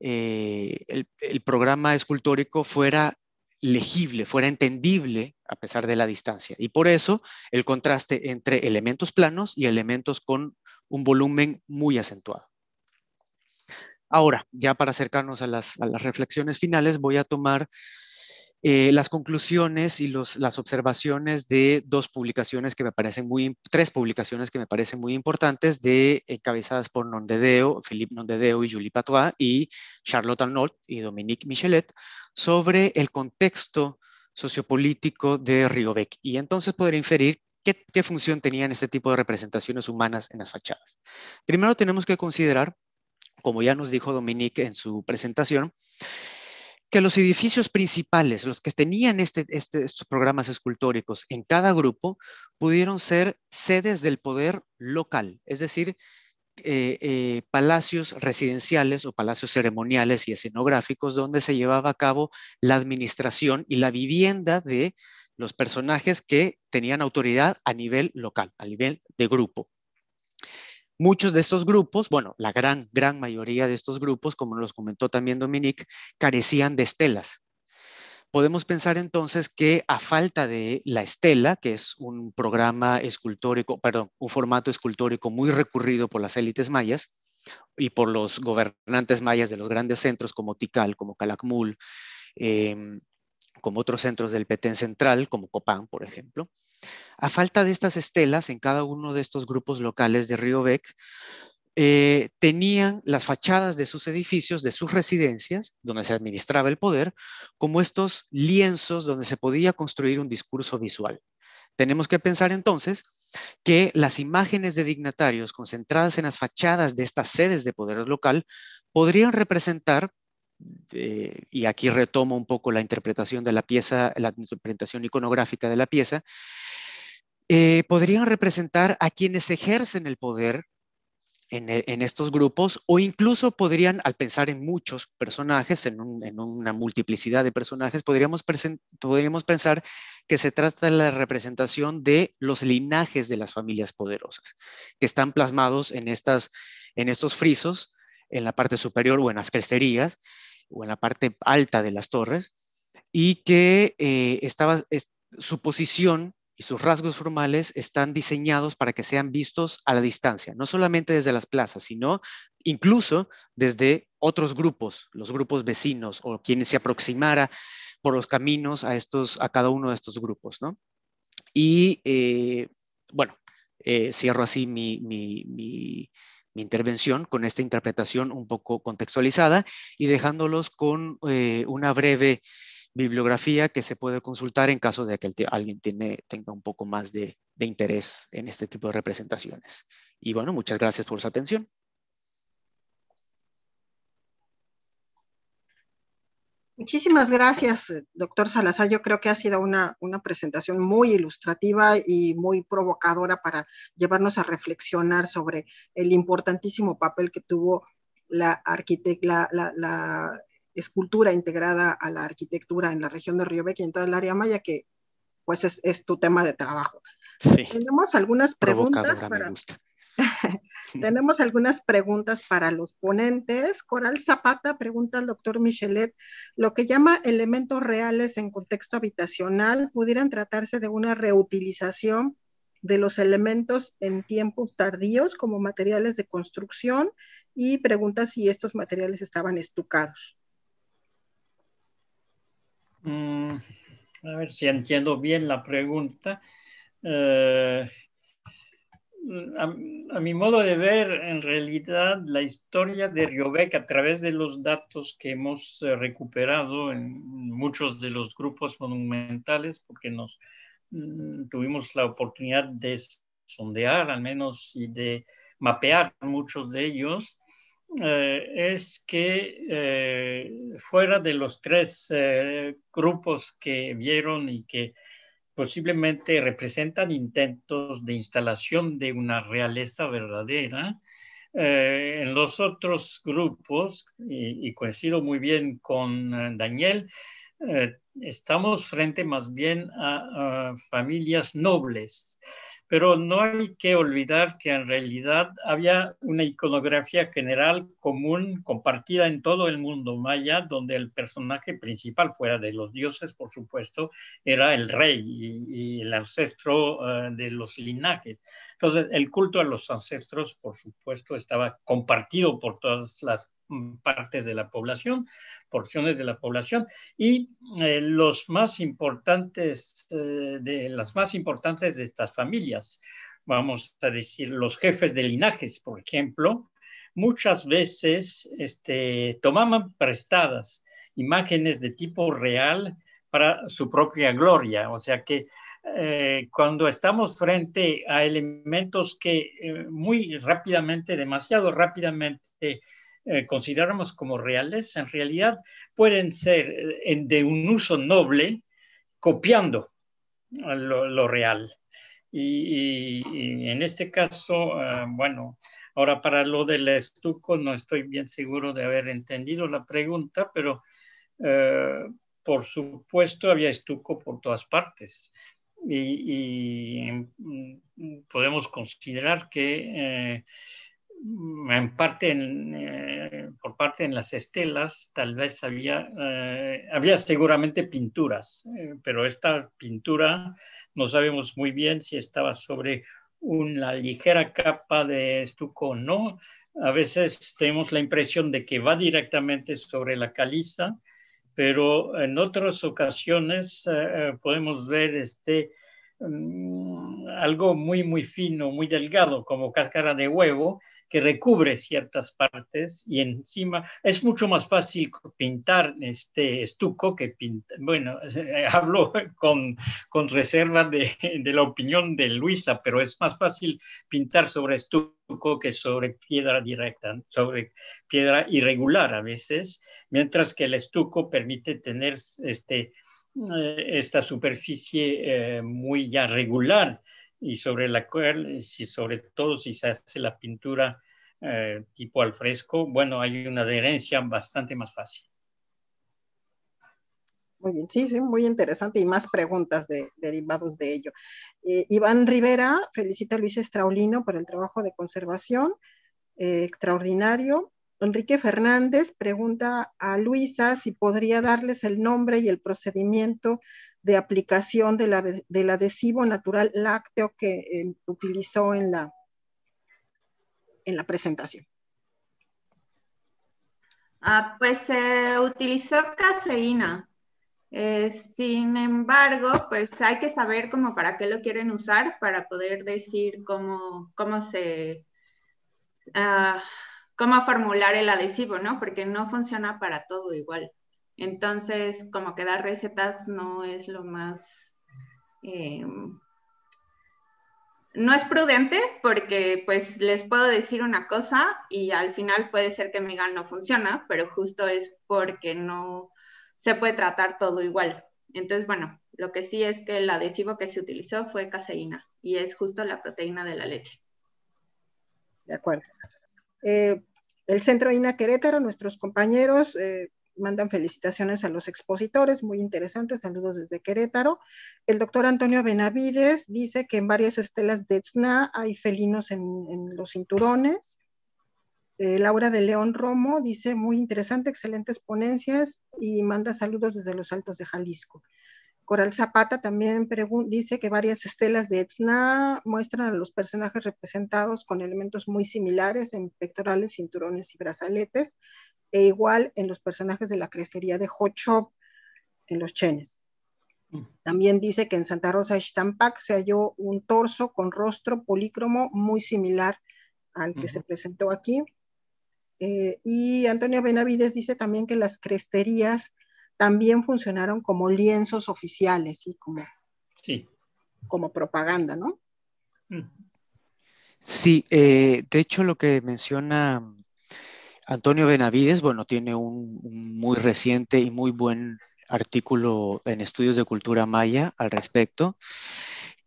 eh, el, programa escultórico fuera legible, fuera entendible a pesar de la distancia. Y por eso el contraste entre elementos planos y elementos con un volumen muy acentuado. Ahora, ya para acercarnos a las, a las reflexiones finales, voy a tomar eh, las conclusiones y las observaciones de dos publicaciones que me parecen muy, tres publicaciones que me parecen muy importantes, de, encabezadas por Nondedeo, Philippe Nondedeo y Julie Patois, y Charlotte Arnold y Dominique Michelet, sobre el contexto sociopolítico de Riobec. Y entonces podré inferir qué, qué función tenían este tipo de representaciones humanas en las fachadas. Primero tenemos que considerar, como ya nos dijo Dominique en su presentación, que los edificios principales, los que tenían este, este, estos programas escultóricos en cada grupo, pudieron ser sedes del poder local, es decir, eh, eh, palacios residenciales o palacios ceremoniales y escenográficos donde se llevaba a cabo la administración y la vivienda de los personajes que tenían autoridad a nivel local, a nivel de grupo. Muchos de estos grupos, bueno, la gran, gran mayoría de estos grupos, como nos comentó también Dominique, carecían de estelas. Podemos pensar entonces que a falta de la estela, que es un programa escultórico, perdón, un formato escultórico muy recurrido por las élites mayas y por los gobernantes mayas de los grandes centros como Tikal, como Calakmul, em, como otros centros del Petén Central, como Copán, por ejemplo. A falta de estas estelas, en cada uno de estos grupos locales de Río Bec, eh, tenían las fachadas de sus edificios, de sus residencias, donde se administraba el poder, como estos lienzos donde se podía construir un discurso visual. Tenemos que pensar entonces que las imágenes de dignatarios concentradas en las fachadas de estas sedes de poder local podrían representar y aquí retomo un poco la interpretación de la pieza, la interpretación iconográfica de la pieza, eh, podrían representar a quienes ejercen el poder e, en, estos grupos o incluso podrían, al pensar en muchos personajes, en, una multiplicidad de personajes, podríamos, pensar que se trata de la representación de los linajes de las familias poderosas, que están plasmados en, en estos frisos, en la parte superior o en las cresterías, o en la parte alta de las torres, y que eh, estaba, su posición y sus rasgos formales están diseñados para que sean vistos a la distancia, no solamente desde las plazas, sino incluso desde otros grupos, los grupos vecinos o quienes se aproximara por los caminos a, estos, a cada uno de estos grupos. ¿no? Y eh, bueno, eh, cierro así mi, mi intervención con esta interpretación un poco contextualizada y dejándolos con eh, una breve bibliografía que se puede consultar en caso de que alguien tenga un poco más de, de interés en este tipo de representaciones. Y bueno, muchas gracias por su atención. Muchísimas gracias, eh, doctor Salazar. Yo creo que ha sido una, presentación muy ilustrativa y muy provocadora para llevarnos a reflexionar sobre el importantísimo papel que tuvo la, la, escultura integrada a la arquitectura en la región de Río Beque y en todo el área maya, que pues es, tu tema de trabajo. Sí. Tenemos algunas preguntas para, [laughs] Tenemos algunas preguntas para los ponentes. Coral Zapata pregunta al doctor Michelet, lo que llama elementos reales en contexto habitacional, ¿pudieran tratarse de una reutilización de los elementos en tiempos tardíos como materiales de construcción? Y pregunta si estos materiales estaban estucados. Mm, a ver si entiendo bien la pregunta. Uh, a, mi modo de ver, en realidad, la historia de Riobec a través de los datos que hemos eh, recuperado en muchos de los grupos monumentales, porque nos mm, tuvimos la oportunidad de sondear al menos y de mapear muchos de ellos, eh, es que eh, fuera de los tres grupos que vieron y que posiblemente representan intentos de instalación de una realeza verdadera. Eh, en los otros grupos, y, coincido muy bien con eh, Daniel, eh, estamos frente más bien a familias nobles, pero no hay que olvidar que en realidad había una iconografía general común compartida en todo el mundo maya, donde el personaje principal, fuera de los dioses, por supuesto, era el rey y, el ancestro eh, de los linajes. Entonces, el culto a los ancestros, por supuesto, estaba compartido por todas las Mm, partes de la población, porciones de la población, y eh, los más importantes, eh, de las más importantes de estas familias, vamos a decir, los jefes de linajes, por ejemplo, muchas veces este, tomaban prestadas imágenes de tipo real para su propia gloria, o sea que eh, cuando estamos frente a elementos que muy rápidamente, demasiado rápidamente, eh, consideramos como reales, en realidad pueden ser eh, de un uso noble copiando lo, real. Y, en este caso, eh, bueno, ahora para lo del estuco no estoy bien seguro de haber entendido la pregunta, pero por supuesto había estuco por todas partes. y mm, mm, podemos considerar que en parte eh, por parte en las estelas, tal vez había, eh, había seguramente pinturas, eh, pero esta pintura no sabemos muy bien si estaba sobre una ligera capa de estuco o no. A veces tenemos la impresión de que va directamente sobre la caliza, pero en otras ocasiones podemos ver este, mm, algo muy, muy fino, muy delgado, como cáscara de huevo, que recubre ciertas partes y encima es mucho más fácil pintar este estuco que pintar. Bueno, [laughs] eh, hablo con, reserva de, la opinión de Luisa, pero es más fácil pintar sobre estuco que sobre piedra directa, sobre piedra irregular a veces, mientras que el estuco permite tener este, eh, esta superficie eh, muy ya regular y sobre la cual, y sobre todo si se hace la pintura eh, tipo al fresco, bueno, hay una adherencia bastante más fácil. Muy bien, sí, muy interesante y más preguntas de, derivados de ello. Eh, Iván Rivera felicita a Luis Estraulino por el trabajo de conservación eh, extraordinario. Enrique Fernández pregunta a Luisa si podría darles el nombre y el procedimiento de aplicación del adhesivo natural lácteo que em, utilizó en la, en la presentación. Ah, pues se utilizó caseína. Eh, sin embargo, pues hay que saber como para qué lo quieren usar para poder decir cómo, cómo se... Ah, cómo formular el adhesivo, ¿no? Porque no funciona para todo igual. Entonces, como que dar recetas no es lo más... Eh, no es prudente porque pues les puedo decir una cosa y al final puede ser que mi no funciona, pero justo es porque no se puede tratar todo igual. Entonces, bueno, lo que sí es que el adhesivo que se utilizó fue caseína y es justo la proteína de la leche. De acuerdo. Eh, el Centro INA Querétaro, nuestros compañeros eh, mandan felicitaciones a los expositores, muy interesantes, saludos desde Querétaro. El doctor Antonio Benavides dice que en varias estelas de Tzna hay felinos en, los cinturones. Eh, Laura de León Romo dice, muy interesante, excelentes ponencias y manda saludos desde los Altos de Jalisco. Coral Zapata también dice que varias estelas de Etna muestran a los personajes representados con elementos muy similares en pectorales, cinturones y brazaletes, e igual en los personajes de la crestería de Hochop, en los chenes. Mm. También dice que en Santa Rosa Xtampac se halló un torso con rostro polícromo muy similar al que se presentó aquí. Eh, y Antonio Benavides dice también que las cresterías también funcionaron como lienzos oficiales y como, como propaganda, ¿no? Mm. Sí, eh, de hecho lo que menciona Antonio Benavides, bueno, tiene un muy reciente y muy buen artículo en Estudios de Cultura Maya al respecto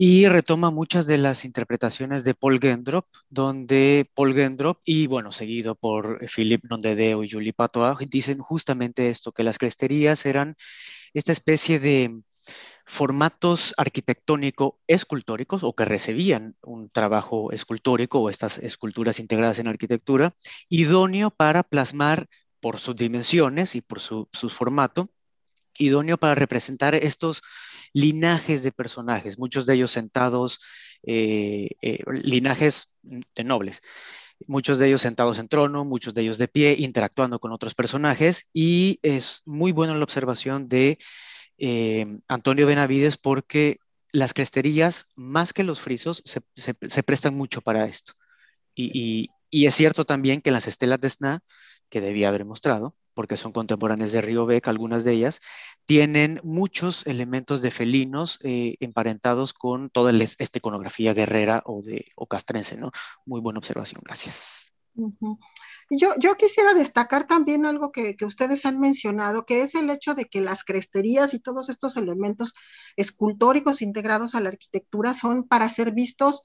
y retoma muchas de las interpretaciones de Paul Gendrop, donde Paul Gendrop y, bueno, seguido por Philippe Nondedeo y Julie Patois, dicen justamente esto, que las cresterías eran esta especie de formatos arquitectónico-escultóricos o que recibían un trabajo escultórico o estas esculturas integradas en arquitectura, idóneo para plasmar por sus dimensiones y por su, su formato, idóneo para representar estos linajes de personajes, muchos de ellos sentados, eh, eh, linajes de nobles, muchos de ellos sentados en trono, muchos de ellos de pie, interactuando con otros personajes, y es muy buena la observación de eh, Antonio Benavides porque las cresterías, más que los frisos, se, prestan mucho para esto. Y, es cierto también que las estelas de Sna, que debía haber mostrado, porque son contemporáneos de Río Beca, algunas de ellas, tienen muchos elementos de felinos eh, emparentados con toda esta iconografía guerrera o, de, o castrense, ¿no? Muy buena observación, gracias. Yo, quisiera destacar también algo que, que, ustedes han mencionado, que es el hecho de que las cresterías y todos estos elementos escultóricos integrados a la arquitectura son para ser vistos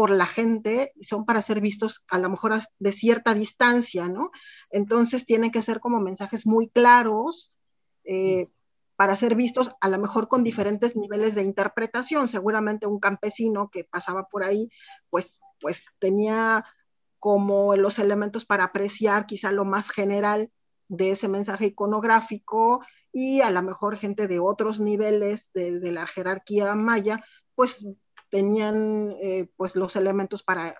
por la gente y son para ser vistos a lo mejor de cierta distancia, ¿no? Entonces tienen que ser como mensajes muy claros eh, para ser vistos a lo mejor con diferentes niveles de interpretación. Seguramente un campesino que pasaba por ahí, pues, pues tenía como los elementos para apreciar quizá lo más general de ese mensaje iconográfico y a lo mejor gente de otros niveles de la jerarquía maya, pues tenían eh, pues los elementos para,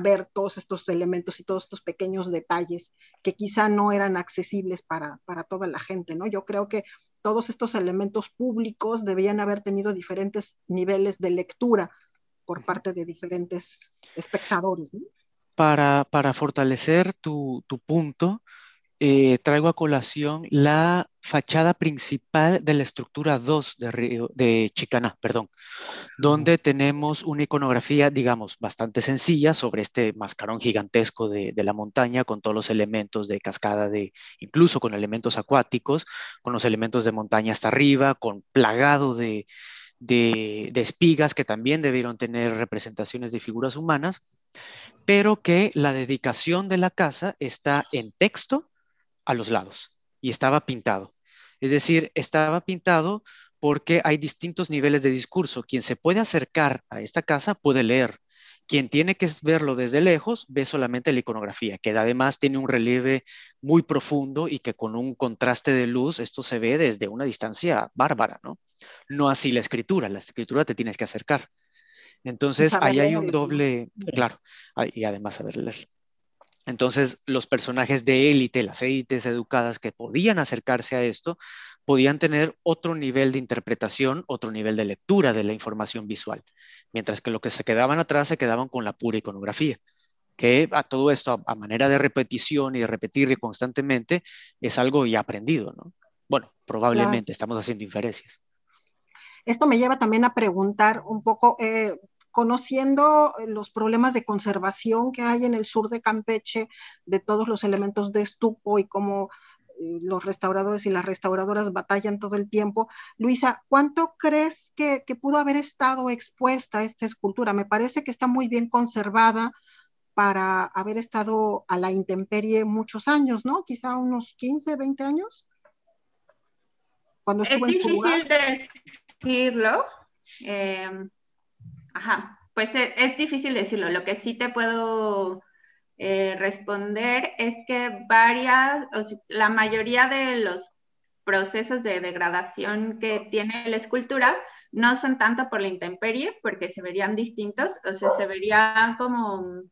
ver todos estos elementos y todos estos pequeños detalles que quizá no eran accesibles para, toda la gente, ¿no? Yo creo que todos estos elementos públicos debían haber tenido diferentes niveles de lectura por parte de diferentes espectadores. Para, fortalecer tu, tu punto, eh, traigo a colación la fachada principal de la estructura 2 de, perdón, donde tenemos una iconografía, digamos, bastante sencilla sobre este mascarón gigantesco de, la montaña con todos los elementos de cascada, de, incluso con elementos acuáticos, con los elementos de montaña hasta arriba, con plagado de espigas que también debieron tener representaciones de figuras humanas, pero que la dedicación de la casa está en texto a los lados y estaba pintado. Es decir, estaba pintado porque hay distintos niveles de discurso. Quien se puede acercar a esta casa puede leer. Quien tiene que verlo desde lejos ve solamente la iconografía, que además tiene un relieve muy profundo y que con un contraste de luz esto se ve desde una distancia bárbara, ¿no? No así la escritura, la escritura te tienes que acercar. Entonces, ahí hay un doble, claro, y además saber leer. Entonces, los personajes de élite, las élites educadas que podían acercarse a esto, podían tener otro nivel de interpretación, otro nivel de lectura de la información visual, mientras que los que se quedaban atrás se quedaban con la pura iconografía, que a todo esto, a, manera de repetición y de repetir constantemente, es algo ya aprendido, ¿no? Bueno, probablemente estamos haciendo inferencias. Esto me lleva también a preguntar un poco, eh, conociendo eh, los problemas de conservación que hay en el sur de Campeche, de todos los elementos de estuco y cómo eh, los restauradores y las restauradoras batallan todo el tiempo. Luisa, ¿cuánto crees que, pudo haber estado expuesta esta escultura? Me parece que está muy bien conservada, para haber estado a la intemperie muchos años, ¿no? Quizá unos 15, 20 años. es difícil decirlo, eh, Ajá, pues e, es, difícil decirlo. Lo que sí te puedo eh, responder es que varias, la mayoría de los procesos de degradación que tiene la escultura no son tanto por la intemperie, porque se verían distintos, o sea, se verían como,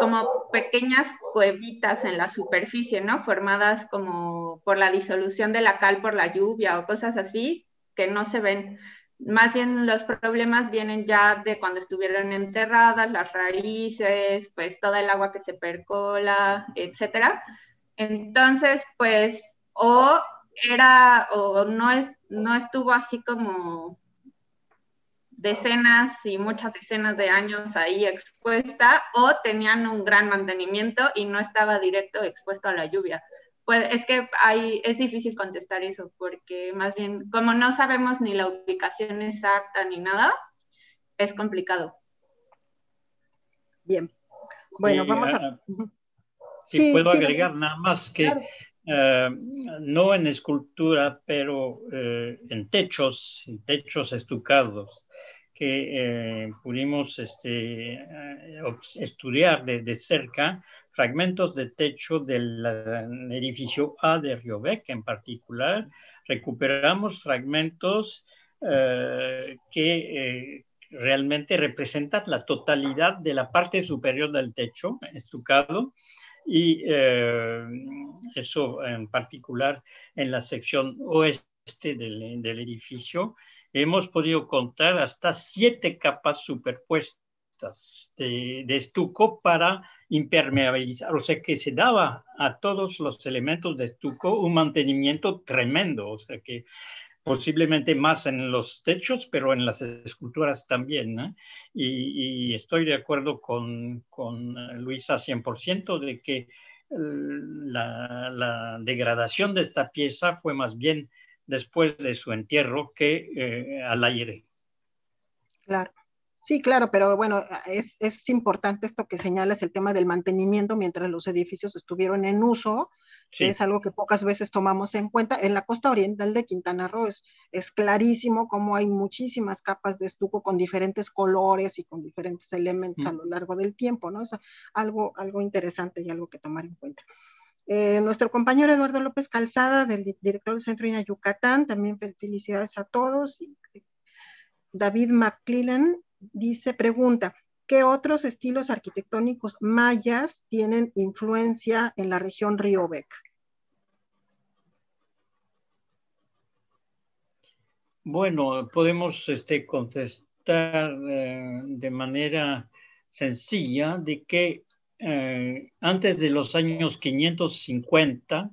como pequeñas cuevitas en la superficie, ¿no? Formadas como por la disolución de la cal por la lluvia o cosas así que no se ven más bien los problemas vienen ya de cuando estuvieron enterradas, las raíces, pues toda el agua que se percola, etcétera. Entonces, pues, o era, o no, es, no estuvo así como decenas y muchas decenas de años ahí expuesta, o tenían un gran mantenimiento y no estaba directo expuesto a la lluvia. Pues es que hay, es difícil contestar eso porque más bien, como no sabemos ni la ubicación exacta ni nada, es complicado. Bien. Bueno, vamos a... Si sí, puedo agregar nada más que eh, no en escultura, pero eh, en techos, en techos estucados, que eh, pudimos este, estudiar de, de, cerca fragmentos de techo del eh, edificio A de Riobec en particular, recuperamos fragmentos eh, que eh, realmente representan la totalidad de la parte superior del techo estucado y eso en particular en la sección oeste del, edificio. Hemos podido contar hasta siete capas superpuestas de, estuco para impermeabilizar, o sea que se daba a todos los elementos de estuco un mantenimiento tremendo, o sea que posiblemente más en los techos, pero en las esculturas también. Y, estoy de acuerdo con, con Luisa 100% de que eh, la, degradación de esta pieza fue más bien después de su entierro que eh, al aire. Claro. Sí, claro, pero bueno, es, importante esto que señalas, el tema del mantenimiento mientras los edificios estuvieron en uso, que es algo que pocas veces tomamos en cuenta. En la costa oriental de Quintana Roo es, clarísimo cómo hay muchísimas capas de estuco con diferentes colores y con diferentes elementos a mm. lo largo del tiempo, ¿no? Es algo, algo interesante y algo que tomar en cuenta. Eh, nuestro compañero Eduardo López Calzada, del director del Centro INA Yucatán, también felicidades a todos. Eh, David McClellan, dice, pregunta, ¿qué otros estilos arquitectónicos mayas tienen influencia en la región Riobec? Bueno, podemos este, contestar eh, de manera sencilla de que eh, antes de los años 550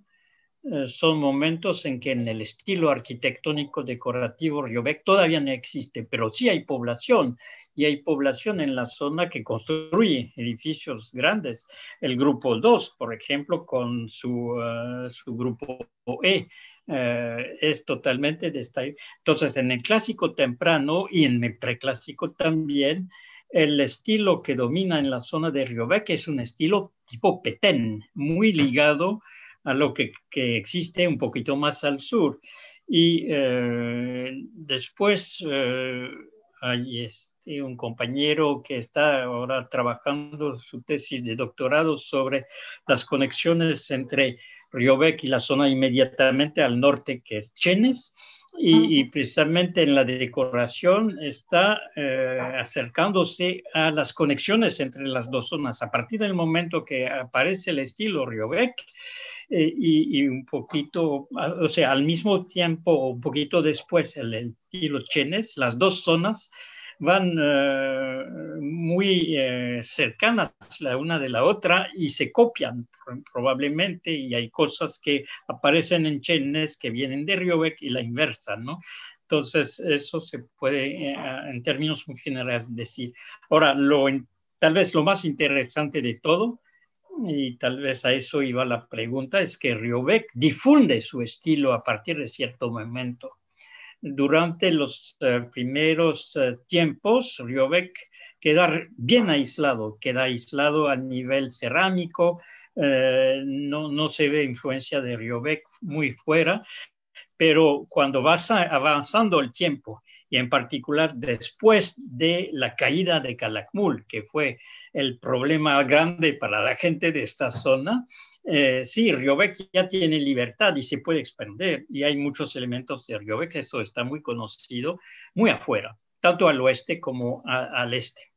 eh, son momentos en que en el estilo arquitectónico decorativo Riobec todavía no existe, pero sí hay población y hay población en la zona que construye edificios grandes. El grupo 2, por ejemplo, con su, eh, su grupo E, eh, es totalmente de esta... Entonces, en el clásico temprano y en el preclásico también, el estilo que domina en la zona de Riobec es un estilo tipo petén, muy ligado a lo que, que existe un poquito más al sur. Y eh, después, ahí es, un compañero que está ahora trabajando su tesis de doctorado sobre las conexiones entre Riobec y la zona inmediatamente al norte, que es Chenes, y, precisamente en la decoración está eh, acercándose a las conexiones entre las dos zonas. A partir del momento que aparece el estilo Riobec, eh, y, y, un poquito, ah, o sea, al mismo tiempo, un poquito después, el estilo Chenes, las dos zonas van eh, muy eh, cercanas la una de la otra y se copian probablemente y hay cosas que aparecen en chenes que vienen de Riobek y la inversa, ¿no? Entonces, eso se puede, eh, en términos muy generales, decir. Ahora, lo, tal vez lo más interesante de todo, y tal vez a eso iba la pregunta, es que Riobek difunde su estilo a partir de cierto momento durante los eh, primeros eh, tiempos, Riobec queda bien aislado, queda aislado a nivel cerámico, eh, no, se ve influencia de Riobec muy fuera, pero cuando va avanzando el tiempo, y en particular después de la caída de Calakmul, que fue el problema grande para la gente de esta zona, eh, sí, Bec ya tiene libertad y se puede expandir, y hay muchos elementos de que eso está muy conocido, muy afuera, tanto al oeste como al este.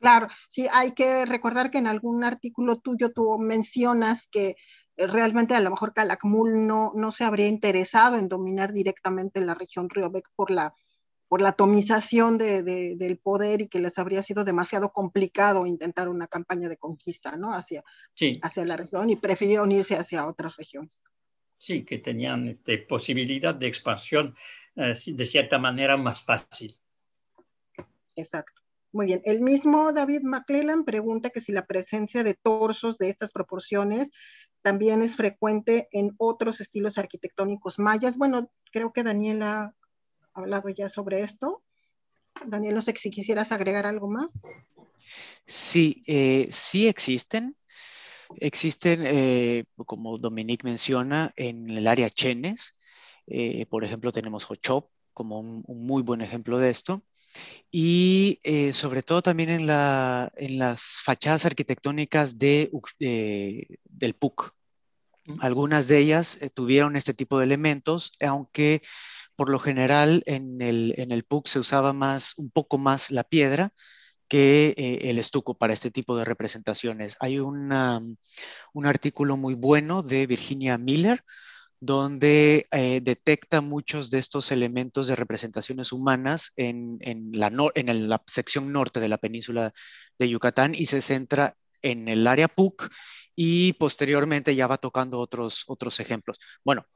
Claro, sí, hay que recordar que en algún artículo tuyo tú mencionas que eh, realmente a lo mejor Calakmul no, no se habría interesado en dominar directamente la región Bec por la por la atomización del poder y que les habría sido demasiado complicado intentar una campaña de conquista ¿no? hacia, hacia la región y prefirieron unirse hacia otras regiones. Sí, que tenían este, posibilidad de expansión eh, de cierta manera más fácil. Exacto. Muy bien. El mismo David McClellan pregunta que si la presencia de torsos de estas proporciones también es frecuente en otros estilos arquitectónicos mayas. Bueno, creo que Daniela hablado ya sobre esto. Daniel, no sé si quisieras agregar algo más. Sí, eh, sí existen. Existen, eh, como Dominique menciona, en el área Chenes. Eh, por ejemplo, tenemos Hochop como un, un, muy buen ejemplo de esto. Y sobre todo también en, la, en, las fachadas arquitectónicas de, del PUC. Algunas de ellas tuvieron este tipo de elementos, aunque por lo general en el, en PUC se usaba más, un poco más la piedra que eh, el estuco para este tipo de representaciones. Hay un artículo muy bueno de Virginia Miller donde eh, detecta muchos de estos elementos de representaciones humanas en, la en la sección norte de la península de Yucatán y se centra en el área PUC y posteriormente ya va tocando otros, otros ejemplos. Bueno,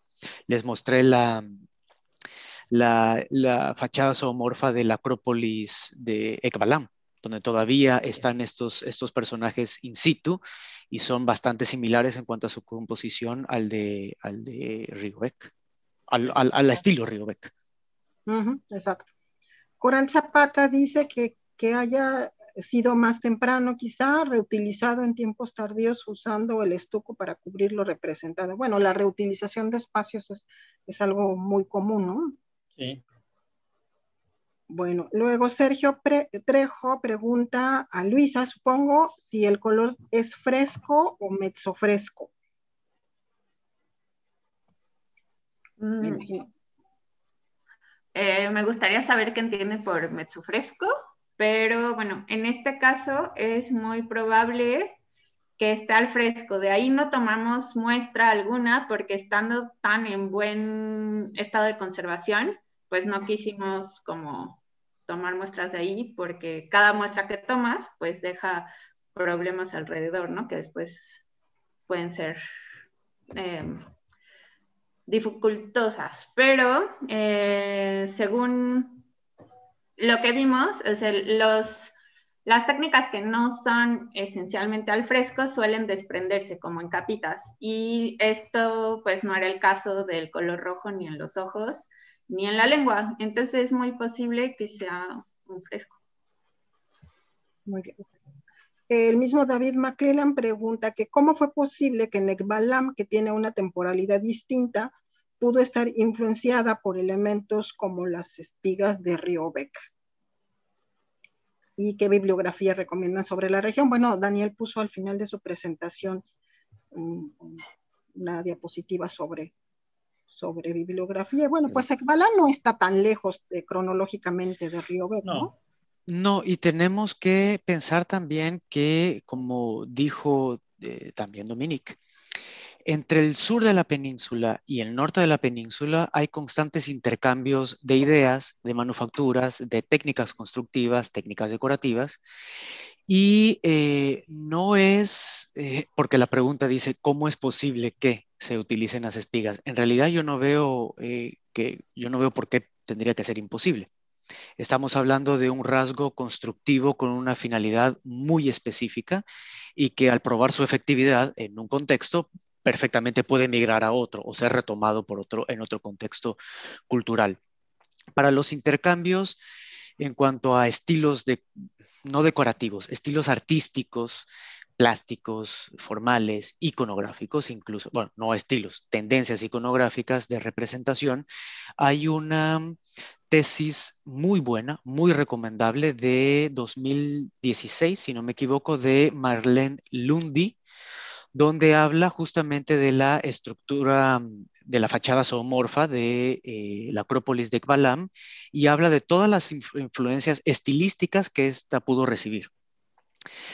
les mostré la, la, fachada zoomorfa de la Acrópolis de Ekbalam, donde todavía están estos, estos personajes in situ y son bastante similares en cuanto a su composición al de, al de al, estilo Riobeck. exacto. Corán Zapata dice que, haya sido más temprano, quizá reutilizado en tiempos tardíos usando el estuco para cubrir lo representado. Bueno, la reutilización de espacios es, es algo muy común, ¿no? Bueno, luego Sergio Trejo pregunta a Luisa, supongo, si el color es fresco o mezzofresco. Mm. fresco. Eh, me gustaría saber qué entiende por mezzofresco, pero bueno, en este caso es muy probable que esté al fresco. De ahí no tomamos muestra alguna porque estando tan en buen estado de conservación, pues no quisimos como tomar muestras de ahí porque cada muestra que tomas pues deja problemas alrededor, ¿no? Que después pueden ser em, dificultosas. Pero eh, según lo que vimos, es las técnicas que no son esencialmente al fresco suelen desprenderse como en capitas. Y esto pues no era el caso del color rojo ni en los ojos ni en la lengua. Entonces es muy posible que sea un fresco. Muy bien. El mismo David McClellan pregunta que cómo fue posible que Nekbalam, que tiene una temporalidad distinta, pudo estar influenciada por elementos como las espigas de Riobeck. ¿Y qué bibliografía recomiendan sobre la región? Bueno, Daniel puso al final de su presentación mm, una diapositiva sobre sobre bibliografía. Bueno, pues no está tan lejos eh, cronológicamente de Río Verde, ¿no? No, y tenemos que pensar también que, como dijo eh, también Dominique, entre el sur de la península y el norte de la península hay constantes intercambios de ideas, de manufacturas, de técnicas constructivas, técnicas decorativas, y eh, no es, eh, porque la pregunta dice, ¿cómo es posible que se utilicen las espigas? En realidad yo no veo eh, que, yo no veo por qué tendría que ser imposible. Estamos hablando de un rasgo constructivo con una finalidad muy específica y que al probar su efectividad en un contexto perfectamente puede migrar a otro o ser retomado por otro en otro contexto cultural. Para los intercambios, en cuanto a estilos no decorativos, estilos artísticos, plásticos, formales, iconográficos incluso, bueno, no estilos, tendencias iconográficas de representación, hay una tesis muy buena, muy recomendable de 2016, si no me equivoco, de Marlene Lundy, donde habla justamente de la estructura de la fachada zoomorfa de eh, la Acrópolis de Kbalam y habla de todas las influencias estilísticas que esta pudo recibir.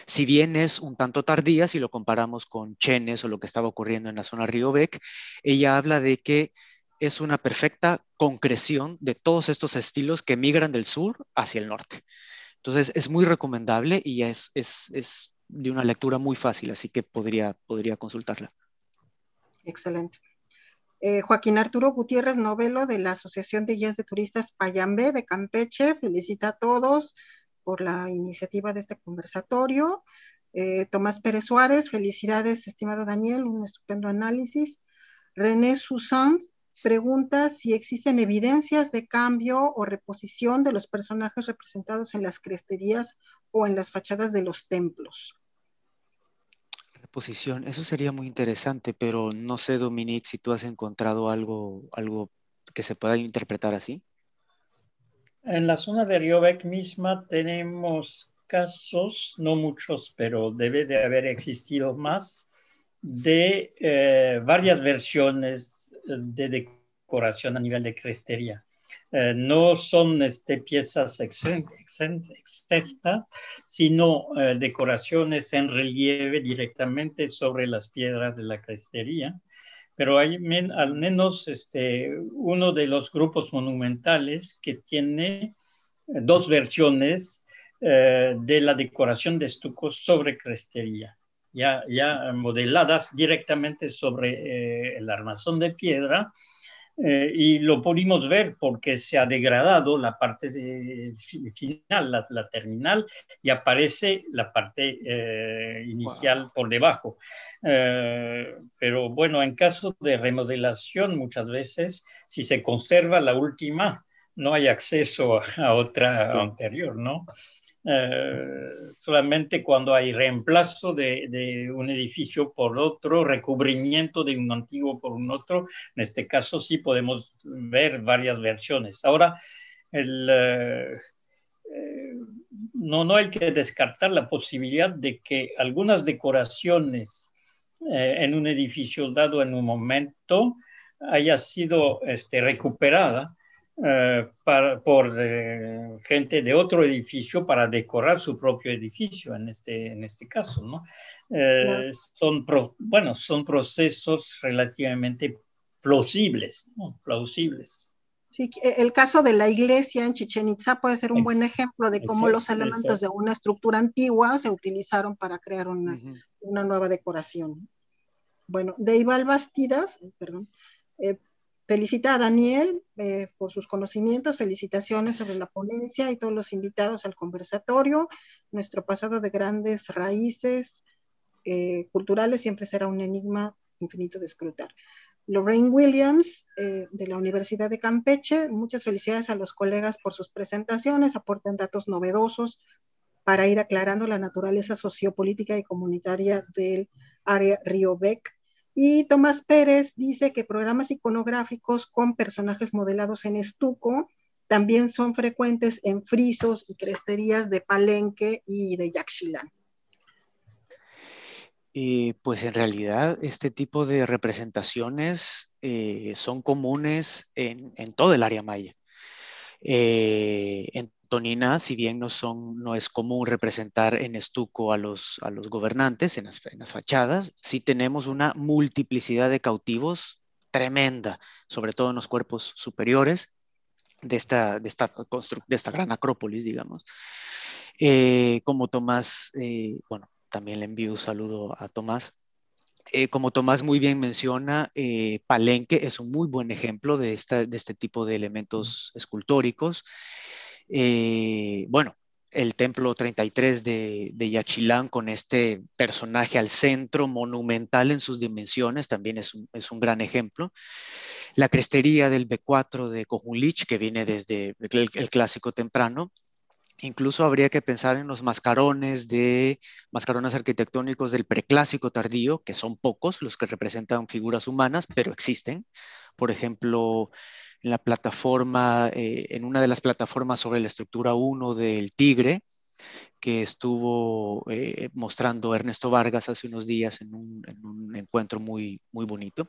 Si bien es un tanto tardía, si lo comparamos con Chenes o lo que estaba ocurriendo en la zona Riobec, ella habla de que es una perfecta concreción de todos estos estilos que migran del sur hacia el norte. Entonces es muy recomendable y es, es de una lectura muy fácil, así que podría, podría consultarla. Excelente. Eh, Joaquín Arturo Gutiérrez Novelo de la Asociación de Guías de Turistas Payambe de Campeche felicita a todos por la iniciativa de este conversatorio. Eh, Tomás Pérez Suárez, felicidades, estimado Daniel, un estupendo análisis. René Susan pregunta si existen evidencias de cambio o reposición de los personajes representados en las cresterías o en las fachadas de los templos posición. Eso sería muy interesante, pero no sé, Dominique, si tú has encontrado algo, algo que se pueda interpretar así. En la zona de Riobec misma tenemos casos, no muchos, pero debe de haber existido más, de eh, varias versiones de decoración a nivel de crestería. Eh, no son este, piezas extensas, sino eh, decoraciones en relieve directamente sobre las piedras de la crestería. Pero hay al menos este, uno de los grupos monumentales que tiene eh, dos versiones de la decoración de estuco sobre crestería. ya modeladas directamente sobre el armazón de piedra, eh, y lo pudimos ver porque se ha degradado la parte eh, final, la, terminal, y aparece la parte eh, inicial por debajo. pero bueno, en caso de remodelación, muchas veces, si se conserva la última, no hay acceso a, otra anterior, ¿no? Eh, solamente cuando hay reemplazo de, un edificio por otro, recubrimiento de un antiguo por un otro. En este caso sí podemos ver varias versiones. Ahora, eh, eh, no, hay que descartar la posibilidad de que algunas decoraciones en un edificio dado en un momento haya sido este, recuperada eh, para, por eh, gente de otro edificio para decorar su propio edificio en este, en este caso. ¿no? Eh, son bueno, son procesos relativamente plausibles, plausibles. Sí, e, el caso de la iglesia en Chichen Itza puede ser un buen ejemplo de cómo los elementos de una estructura antigua se utilizaron para crear una, una nueva decoración. Bueno, de Ibal Bastidas, perdón, felicita a Daniel eh, por sus conocimientos, felicitaciones sobre la ponencia y todos los invitados al conversatorio. Nuestro pasado de grandes raíces eh, culturales siempre será un enigma infinito de escrutar. Lorraine Williams, eh, de la Universidad de Campeche, muchas felicidades a los colegas por sus presentaciones, aportan datos novedosos para ir aclarando la naturaleza sociopolítica y comunitaria del área Río Beck y Tomás Pérez dice que programas iconográficos con personajes modelados en estuco también son frecuentes en frisos y cresterías de Palenque y de Yaxchilán. pues en realidad este tipo de representaciones eh, son comunes en, todo el área maya. Eh, Tonina, si bien no, son, no es común representar en estuco a los, gobernantes en las, fachadas, sí tenemos una multiplicidad de cautivos tremenda, sobre todo en los cuerpos superiores de esta, gran acrópolis, digamos. Eh, como Tomás, eh, bueno, también le envío un saludo a Tomás. Eh, como Tomás muy bien menciona, Palenque es un muy buen ejemplo de este tipo de elementos escultóricos. Eh, bueno, el templo 33 de, Yachilán con este personaje al centro, monumental en sus dimensiones, también es un, gran ejemplo. La crestería del B4 de Cojunlich, que viene desde el, el clásico temprano, Incluso habría que pensar en los mascarones de mascarones arquitectónicos del preclásico tardío, que son pocos los que representan figuras humanas, pero existen. Por ejemplo, en la plataforma, eh, en una de las plataformas sobre la estructura 1 del Tigre, que estuvo eh, mostrando Ernesto Vargas hace unos días en un, encuentro muy, muy bonito,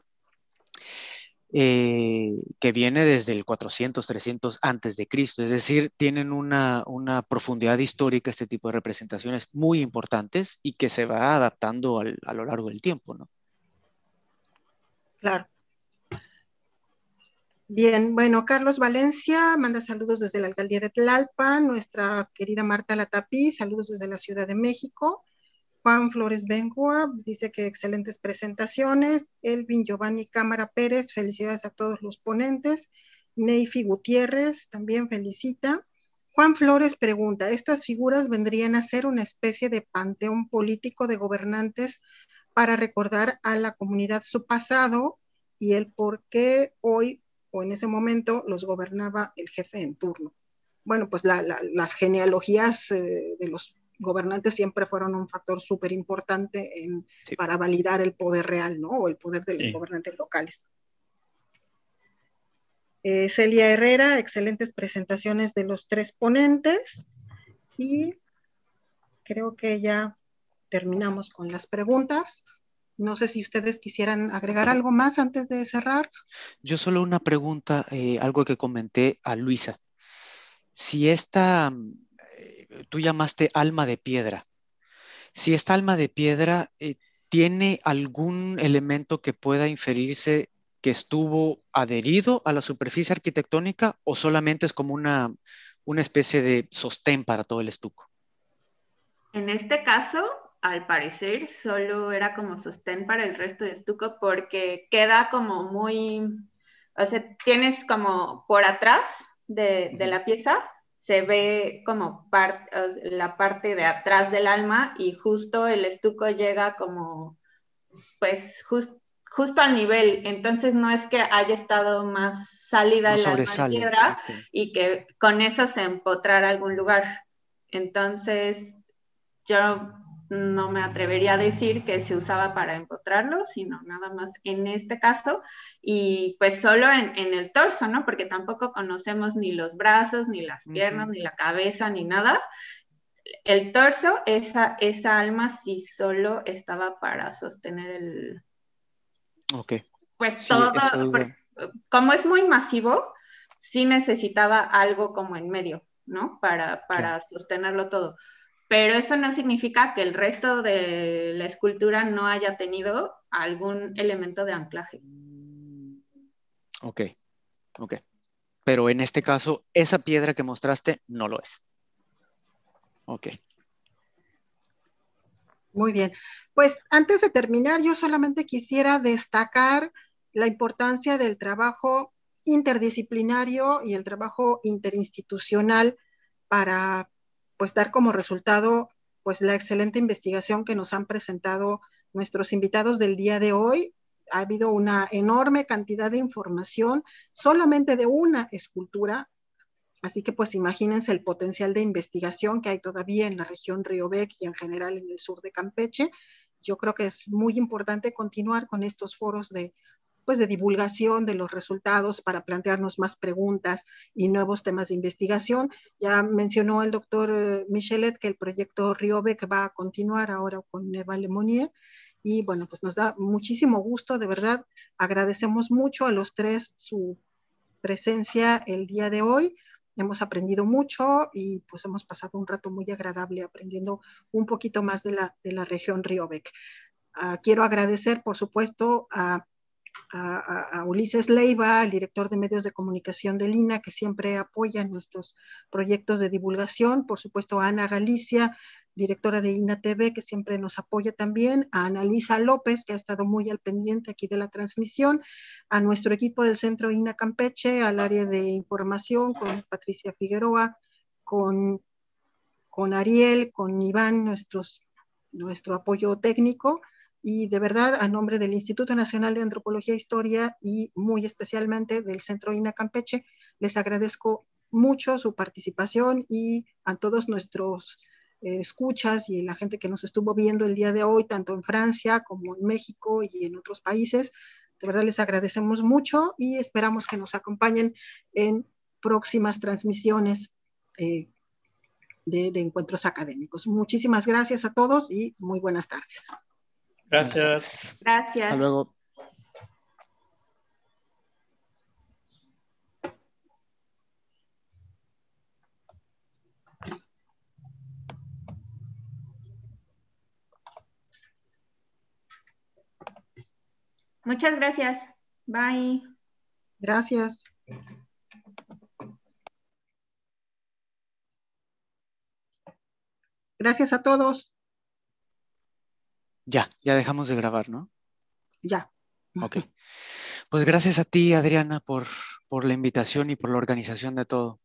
eh, que viene desde el 400, 300 antes de Cristo. Es decir, tienen una, profundidad histórica este tipo de representaciones muy importantes y que se va adaptando a lo largo del tiempo, ¿no? Claro. Bien, bueno, Carlos Valencia manda saludos desde la alcaldía de Tlalpan, nuestra querida Marta Latapí, saludos desde la Ciudad de México. Juan Flores bengua dice que excelentes presentaciones. Elvin Giovanni Cámara Pérez, felicidades a todos los ponentes. Neyfi Gutiérrez también felicita. Juan Flores pregunta, ¿estas figuras vendrían a ser una especie de panteón político de gobernantes para recordar a la comunidad su pasado y el por qué hoy o en ese momento los gobernaba el jefe en turno. Bueno, pues las genealogías eh, de los gobernantes siempre fueron un factor súper importante para validar el poder real, ¿no? O el poder de los gobernantes locales. Eh, Celia Herrera, excelentes presentaciones de los tres ponentes y creo que ya terminamos con las preguntas. No sé si ustedes quisieran agregar algo más antes de cerrar. Yo solo una pregunta, eh, algo que comenté a Luisa. Si esta, mm, eh, tú llamaste alma de piedra, si esta alma de piedra eh, tiene algún elemento que pueda inferirse que estuvo adherido a la superficie arquitectónica o solamente es como una, una especie de sostén para todo el estuco. En este caso, al parecer solo era como sostén para el resto de estuco porque queda como muy, o sea, tienes como por atrás de, la pieza, se ve como la parte de atrás del alma y justo el estuco llega como, pues justo al nivel, entonces no es que haya estado más salida la piedra y que con eso se empotrara algún lugar. Entonces, yo no me atrevería a decir que se usaba para encontrarlo sino nada más en este caso, y pues solo en, el torso, ¿no? Porque tampoco conocemos ni los brazos, ni las piernas, ni la cabeza, ni nada. El torso, esa, esa alma sí solo estaba para sostener el... Ok. Pues todo, como es muy masivo, sí necesitaba algo como en medio, ¿no? Para, sostenerlo todo pero eso no significa que el resto de la escultura no haya tenido algún elemento de anclaje. Ok, ok. Pero en este caso, esa piedra que mostraste no lo es. Ok. Muy bien. Pues antes de terminar, yo solamente quisiera destacar la importancia del trabajo interdisciplinario y el trabajo interinstitucional para pues dar como resultado pues la excelente investigación que nos han presentado nuestros invitados del día de hoy. Ha habido una enorme cantidad de información solamente de una escultura, así que pues imagínense el potencial de investigación que hay todavía en la región Bec y en general en el sur de Campeche. Yo creo que es muy importante continuar con estos foros de pues, de divulgación de los resultados para plantearnos más preguntas y nuevos temas de investigación. Ya mencionó el doctor eh, Michelet que el proyecto Riobec va a continuar ahora con Eva Lemonier y bueno, pues nos da muchísimo gusto, de verdad, agradecemos mucho a los tres su presencia el día de hoy. Hemos aprendido mucho y pues hemos pasado un rato muy agradable aprendiendo un poquito más de la, de la región Riobec. Ah, quiero agradecer, por supuesto, a a, Ulises Leiva, el director de medios de comunicación de Lina, que siempre apoya nuestros proyectos de divulgación, por supuesto a Ana Galicia, directora de INA TV, que siempre nos apoya también, a Ana Luisa López, que ha estado muy al pendiente aquí de la transmisión, a nuestro equipo del Centro INA Campeche, al área de información con Patricia Figueroa, con, Ariel, con Iván, nuestro apoyo técnico y de verdad a nombre del Instituto Nacional de Antropología e Historia y muy especialmente del Centro INA Campeche, les agradezco mucho su participación y a todos nuestros eh, escuchas y la gente que nos estuvo viendo el día de hoy, tanto en Francia como en México y en otros países. De verdad les agradecemos mucho y esperamos que nos acompañen en próximas transmisiones eh, de encuentros académicos. Muchísimas gracias a todos y muy buenas tardes. Gracias. Gracias. luego. Muchas gracias. Bye. Gracias. Gracias a todos. Ya, ya dejamos de grabar, ¿no? Ya. Ok. Pues gracias a ti, Adriana, por, por la invitación y por la organización de todo.